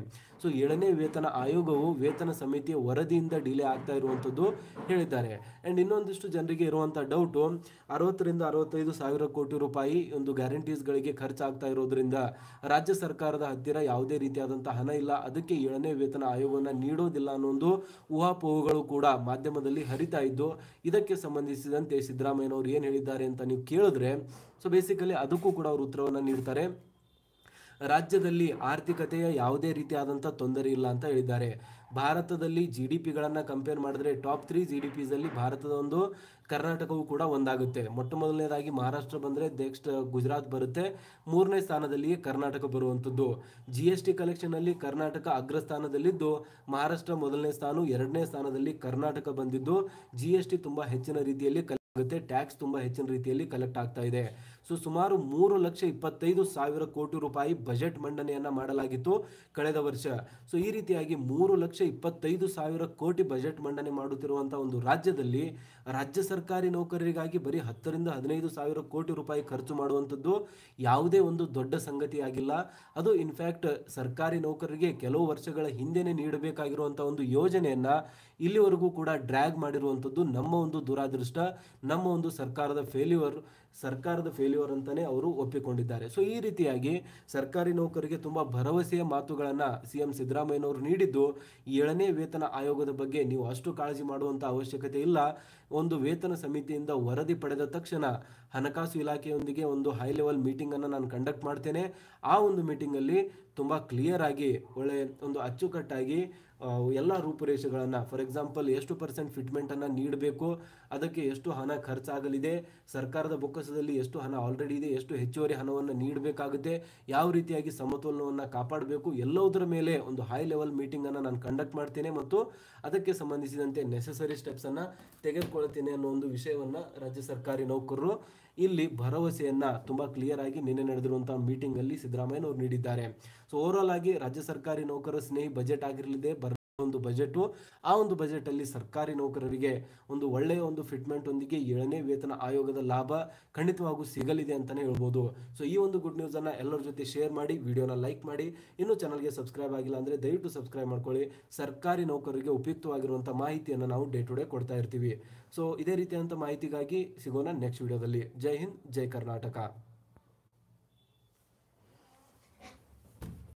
ಸೊ ಏಳನೇ ವೇತನ ಆಯೋಗವು ವೇತನ ಸಮಿತಿಯ ವರದಿಯಿಂದ ಡಿಲೇ ಆಗ್ತಾ ಇರುವಂಥದ್ದು ಹೇಳಿದ್ದಾರೆ ಆ್ಯಂಡ್ ಇನ್ನೊಂದಿಷ್ಟು ಜನರಿಗೆ ಇರುವಂಥ ಡೌಟು ಅರವತ್ತರಿಂದ ಅರವತ್ತೈದು ಸಾವಿರ ಕೋಟಿ ರೂಪಾಯಿ ಒಂದು ಗ್ಯಾರಂಟೀಸ್ಗಳಿಗೆ ಖರ್ಚಾಗ್ತಾ ಇರೋದ್ರಿಂದ ರಾಜ್ಯ ಸರ್ಕಾರದ ಹತ್ತಿರ ಯಾವುದೇ ರೀತಿಯಾದಂಥ ಹಣ ಇಲ್ಲ ಅದಕ್ಕೆ ಏಳನೇ ವೇತನ ಆಯೋಗವನ್ನು ನೀಡೋದಿಲ್ಲ ಅನ್ನೋ ಒಂದು ಊಹಾಪೋಹುಗಳು ಕೂಡ ಮಾಧ್ಯಮದಲ್ಲಿ ಹರಿತಾ ಇದ್ದು ಇದಕ್ಕೆ ಸಂಬಂಧಿಸಿದಂತೆ ಸಿದ್ದರಾಮಯ್ಯನವರು ಏನು ಹೇಳಿದ್ದಾರೆ ಅಂತ ನೀವು ಕೇಳಿದ್ರೆ ಸೊ ಬೇಸಿಕಲಿ ಅದಕ್ಕೂ ಕೂಡ ಅವರು ಉತ್ತರವನ್ನು ನೀಡ್ತಾರೆ ರಾಜ್ಯದಲ್ಲಿ ಆರ್ಥಿಕತೆಯ ಯಾವುದೇ ರೀತಿಯಾದಂಥ ತೊಂದರೆ ಇಲ್ಲ ಅಂತ ಹೇಳಿದ್ದಾರೆ ಭಾರತದಲ್ಲಿ ಜಿ ಡಿ ಪಿಗಳನ್ನು ಕಂಪೇರ್ ಮಾಡಿದ್ರೆ ಟಾಪ್ ತ್ರೀ ಜಿ ಡಿ ಪಿಸಲ್ಲಿ ಭಾರತದ ಒಂದು ಕರ್ನಾಟಕವು ಕೂಡ ಒಂದಾಗುತ್ತೆ ಮೊಟ್ಟ ಮೊದಲನೇದಾಗಿ ಮಹಾರಾಷ್ಟ್ರ ಬಂದರೆ ನೆಕ್ಸ್ಟ್ ಗುಜರಾತ್ ಬರುತ್ತೆ ಮೂರನೇ ಸ್ಥಾನದಲ್ಲಿಯೇ ಕರ್ನಾಟಕ ಬರುವಂಥದ್ದು ಜಿ ಎಸ್ ಟಿ ಕಲೆಕ್ಷನಲ್ಲಿ ಕರ್ನಾಟಕ ಅಗ್ರಸ್ಥಾನದಲ್ಲಿದ್ದು ಮಹಾರಾಷ್ಟ್ರ ಮೊದಲನೇ ಸ್ಥಾನ ಎರಡನೇ ಸ್ಥಾನದಲ್ಲಿ ಕರ್ನಾಟಕ ಬಂದಿದ್ದು ಜಿ ಎಸ್ ಟಿ ತುಂಬ ಹೆಚ್ಚಿನ ರೀತಿಯಲ್ಲಿ ಆಗುತ್ತೆ ಟ್ಯಾಕ್ಸ್ ತುಂಬಾ ಹೆಚ್ಚಿನ ರೀತಿಯಲ್ಲಿ ಕಲೆಕ್ಟ್ ಆಗ್ತಾ ಇದೆ ಸೊ ಸುಮಾರು ಮೂರು ಲಕ್ಷ ಇಪ್ಪತ್ತೈದು ಸಾವಿರ ಕೋಟಿ ರೂಪಾಯಿ ಬಜೆಟ್ ಮಂಡನೆಯನ್ನು ಮಾಡಲಾಗಿತ್ತು ಕಳೆದ ವರ್ಷ ಸೊ ಈ ರೀತಿಯಾಗಿ ಮೂರು ಲಕ್ಷ ಇಪ್ಪತ್ತೈದು ಸಾವಿರ ಕೋಟಿ ಬಜೆಟ್ ಮಂಡನೆ ಮಾಡುತ್ತಿರುವಂಥ ಒಂದು ರಾಜ್ಯದಲ್ಲಿ ರಾಜ್ಯ ಸರ್ಕಾರಿ ನೌಕರರಿಗಾಗಿ ಬರೀ ಹತ್ತರಿಂದ ಹದಿನೈದು ಸಾವಿರ ಕೋಟಿ ರೂಪಾಯಿ ಖರ್ಚು ಮಾಡುವಂಥದ್ದು ಯಾವುದೇ ಒಂದು ದೊಡ್ಡ ಸಂಗತಿಯಾಗಿಲ್ಲ ಅದು ಇನ್ಫ್ಯಾಕ್ಟ್ ಸರ್ಕಾರಿ ನೌಕರರಿಗೆ ಕೆಲವು ವರ್ಷಗಳ ಹಿಂದೆನೆ ನೀಡಬೇಕಾಗಿರುವಂಥ ಒಂದು ಯೋಜನೆಯನ್ನು ಇಲ್ಲಿವರೆಗೂ ಕೂಡ ಡ್ರ್ಯಾಗ್ ಮಾಡಿರುವಂಥದ್ದು ನಮ್ಮ ಒಂದು ದುರಾದೃಷ್ಟ ನಮ್ಮ ಒಂದು ಸರ್ಕಾರದ ಫೇಲ್ಯೂರ್ ಸರ್ಕಾರದ ಫೇಲ್ಯೂರ್ ಅಂತಲೇ ಅವರು ಒಪ್ಪಿಕೊಂಡಿದ್ದಾರೆ ಸೊ ಈ ರೀತಿಯಾಗಿ ಸರ್ಕಾರಿ ನೌಕರಿಗೆ ತುಂಬ ಭರವಸೆಯ ಮಾತುಗಳನ್ನು ಸಿ ಎಂ ಸಿದ್ದರಾಮಯ್ಯನವರು ನೀಡಿದ್ದು ಏಳನೇ ವೇತನ ಆಯೋಗದ ಬಗ್ಗೆ ನೀವು ಅಷ್ಟು ಕಾಳಜಿ ಮಾಡುವಂಥ ಅವಶ್ಯಕತೆ ಇಲ್ಲ ಒಂದು ವೇತನ ಸಮಿತಿಯಿಂದ ವರದಿ ಪಡೆದ ತಕ್ಷಣ ಹಣಕಾಸು ಇಲಾಖೆಯೊಂದಿಗೆ ಒಂದು ಹೈ ಲೆವೆಲ್ ಮೀಟಿಂಗನ್ನು ನಾನು ಕಂಡಕ್ಟ್ ಮಾಡ್ತೇನೆ ಆ ಒಂದು ಮೀಟಿಂಗಲ್ಲಿ ತುಂಬ ಕ್ಲಿಯರ್ ಆಗಿ ಒಳ್ಳೆಯ ಒಂದು ಅಚ್ಚುಕಟ್ಟಾಗಿ ಎಲ್ಲ ರೂಪುರೇಷೆಗಳನ್ನು ಫಾರ್ ಎಕ್ಸಾಂಪಲ್ ಎಷ್ಟು ಪರ್ಸೆಂಟ್ ಫಿಟ್ಮೆಂಟನ್ನು ನೀಡಬೇಕು ಅದಕ್ಕೆ ಎಷ್ಟು ಹಣ ಖರ್ಚಾಗಲಿದೆ ಸರ್ಕಾರದ ಬೊಕ್ಕಸದಲ್ಲಿ ಎಷ್ಟು ಹಣ ಆಲ್ರೆಡಿ ಇದೆ ಎಷ್ಟು ಹೆಚ್ಚುವರಿ ಹಣವನ್ನು ನೀಡಬೇಕಾಗುತ್ತೆ ಯಾವ ರೀತಿಯಾಗಿ ಸಮತೋಲನವನ್ನು ಕಾಪಾಡಬೇಕು ಎಲ್ಲವುದರ ಮೇಲೆ ಒಂದು ಹೈ ಲೆವೆಲ್ ಮೀಟಿಂಗನ್ನು ನಾನು ಕಂಡಕ್ಟ್ ಮಾಡ್ತೇನೆ ಮತ್ತು ಅದಕ್ಕೆ ಸಂಬಂಧಿಸಿದಂತೆ ನೆಸೆಸರಿ ಸ್ಟೆಪ್ಸನ್ನು ತೆಗೆದುಕೊಳ್ತೇನೆ ಅನ್ನೋ ಒಂದು ವಿಷಯವನ್ನು ರಾಜ್ಯ ಸರ್ಕಾರಿ ನೌಕರರು ಇಲ್ಲಿ ಭರವಸೆಯನ್ನು ತುಂಬ ಕ್ಲಿಯರ್ ಆಗಿ ನಿನ್ನೆ ನಡೆದಿರುವಂಥ ಮೀಟಿಂಗಲ್ಲಿ ಸಿದ್ದರಾಮಯ್ಯ ಅವರು ನೀಡಿದ್ದಾರೆ ಸೊ ಓವರ್ ಆಗಿ ರಾಜ್ಯ ಸರ್ಕಾರಿ ನೌಕರರ ಸ್ನೇಹಿ ಬಜೆಟ್ ಆಗಿರಲಿದೆ ಬರ ಒಂದು ಬಜೆಟು ಆ ಒಂದು ಬಜೆಟ್ ಅಲ್ಲಿ ಸರ್ಕಾರಿ ನೌಕರರಿಗೆ ಒಂದು ಒಳ್ಳೆಯ ಒಂದು ಫಿಟ್ಮೆಂಟ್ ಒಂದಿಗೆ ಏಳನೇ ವೇತನ ಆಯೋಗದ ಲಾಭ ಖಂಡಿತವಾಗೂ ಸಿಗಲಿದೆ ಅಂತಾನೆ ಹೇಳ್ಬೋದು ಸೊ ಈ ಒಂದು ಗುಡ್ ನ್ಯೂಸ್ ಅನ್ನ ಎಲ್ಲರ ಜೊತೆ ಶೇರ್ ಮಾಡಿ ವಿಡಿಯೋನ ಲೈಕ್ ಮಾಡಿ ಇನ್ನು ಚಾನಲ್ಗೆ ಸಬ್ಸ್ಕ್ರೈಬ್ ಆಗಿಲ್ಲ ಅಂದ್ರೆ ದಯವಿಟ್ಟು ಸಬ್ಸ್ಕ್ರೈಬ್ ಮಾಡ್ಕೊಳ್ಳಿ ಸರ್ಕಾರಿ ನೌಕರರಿಗೆ ಉಪಯುಕ್ತವಾಗಿರುವಂತಹ ಮಾಹಿತಿಯನ್ನು ನಾವು ಡೇ ಟು ಡೇ ಕೊಡ್ತಾ ಇರ್ತೀವಿ ಸೊ ಇದೇ ರೀತಿಯಾದಂಥ ಮಾಹಿತಿಗಾಗಿ ಸಿಗೋಣ ನೆಕ್ಸ್ಟ್ ವಿಡಿಯೋದಲ್ಲಿ ಜೈ ಹಿಂದ್ ಜೈ ಕರ್ನಾಟಕ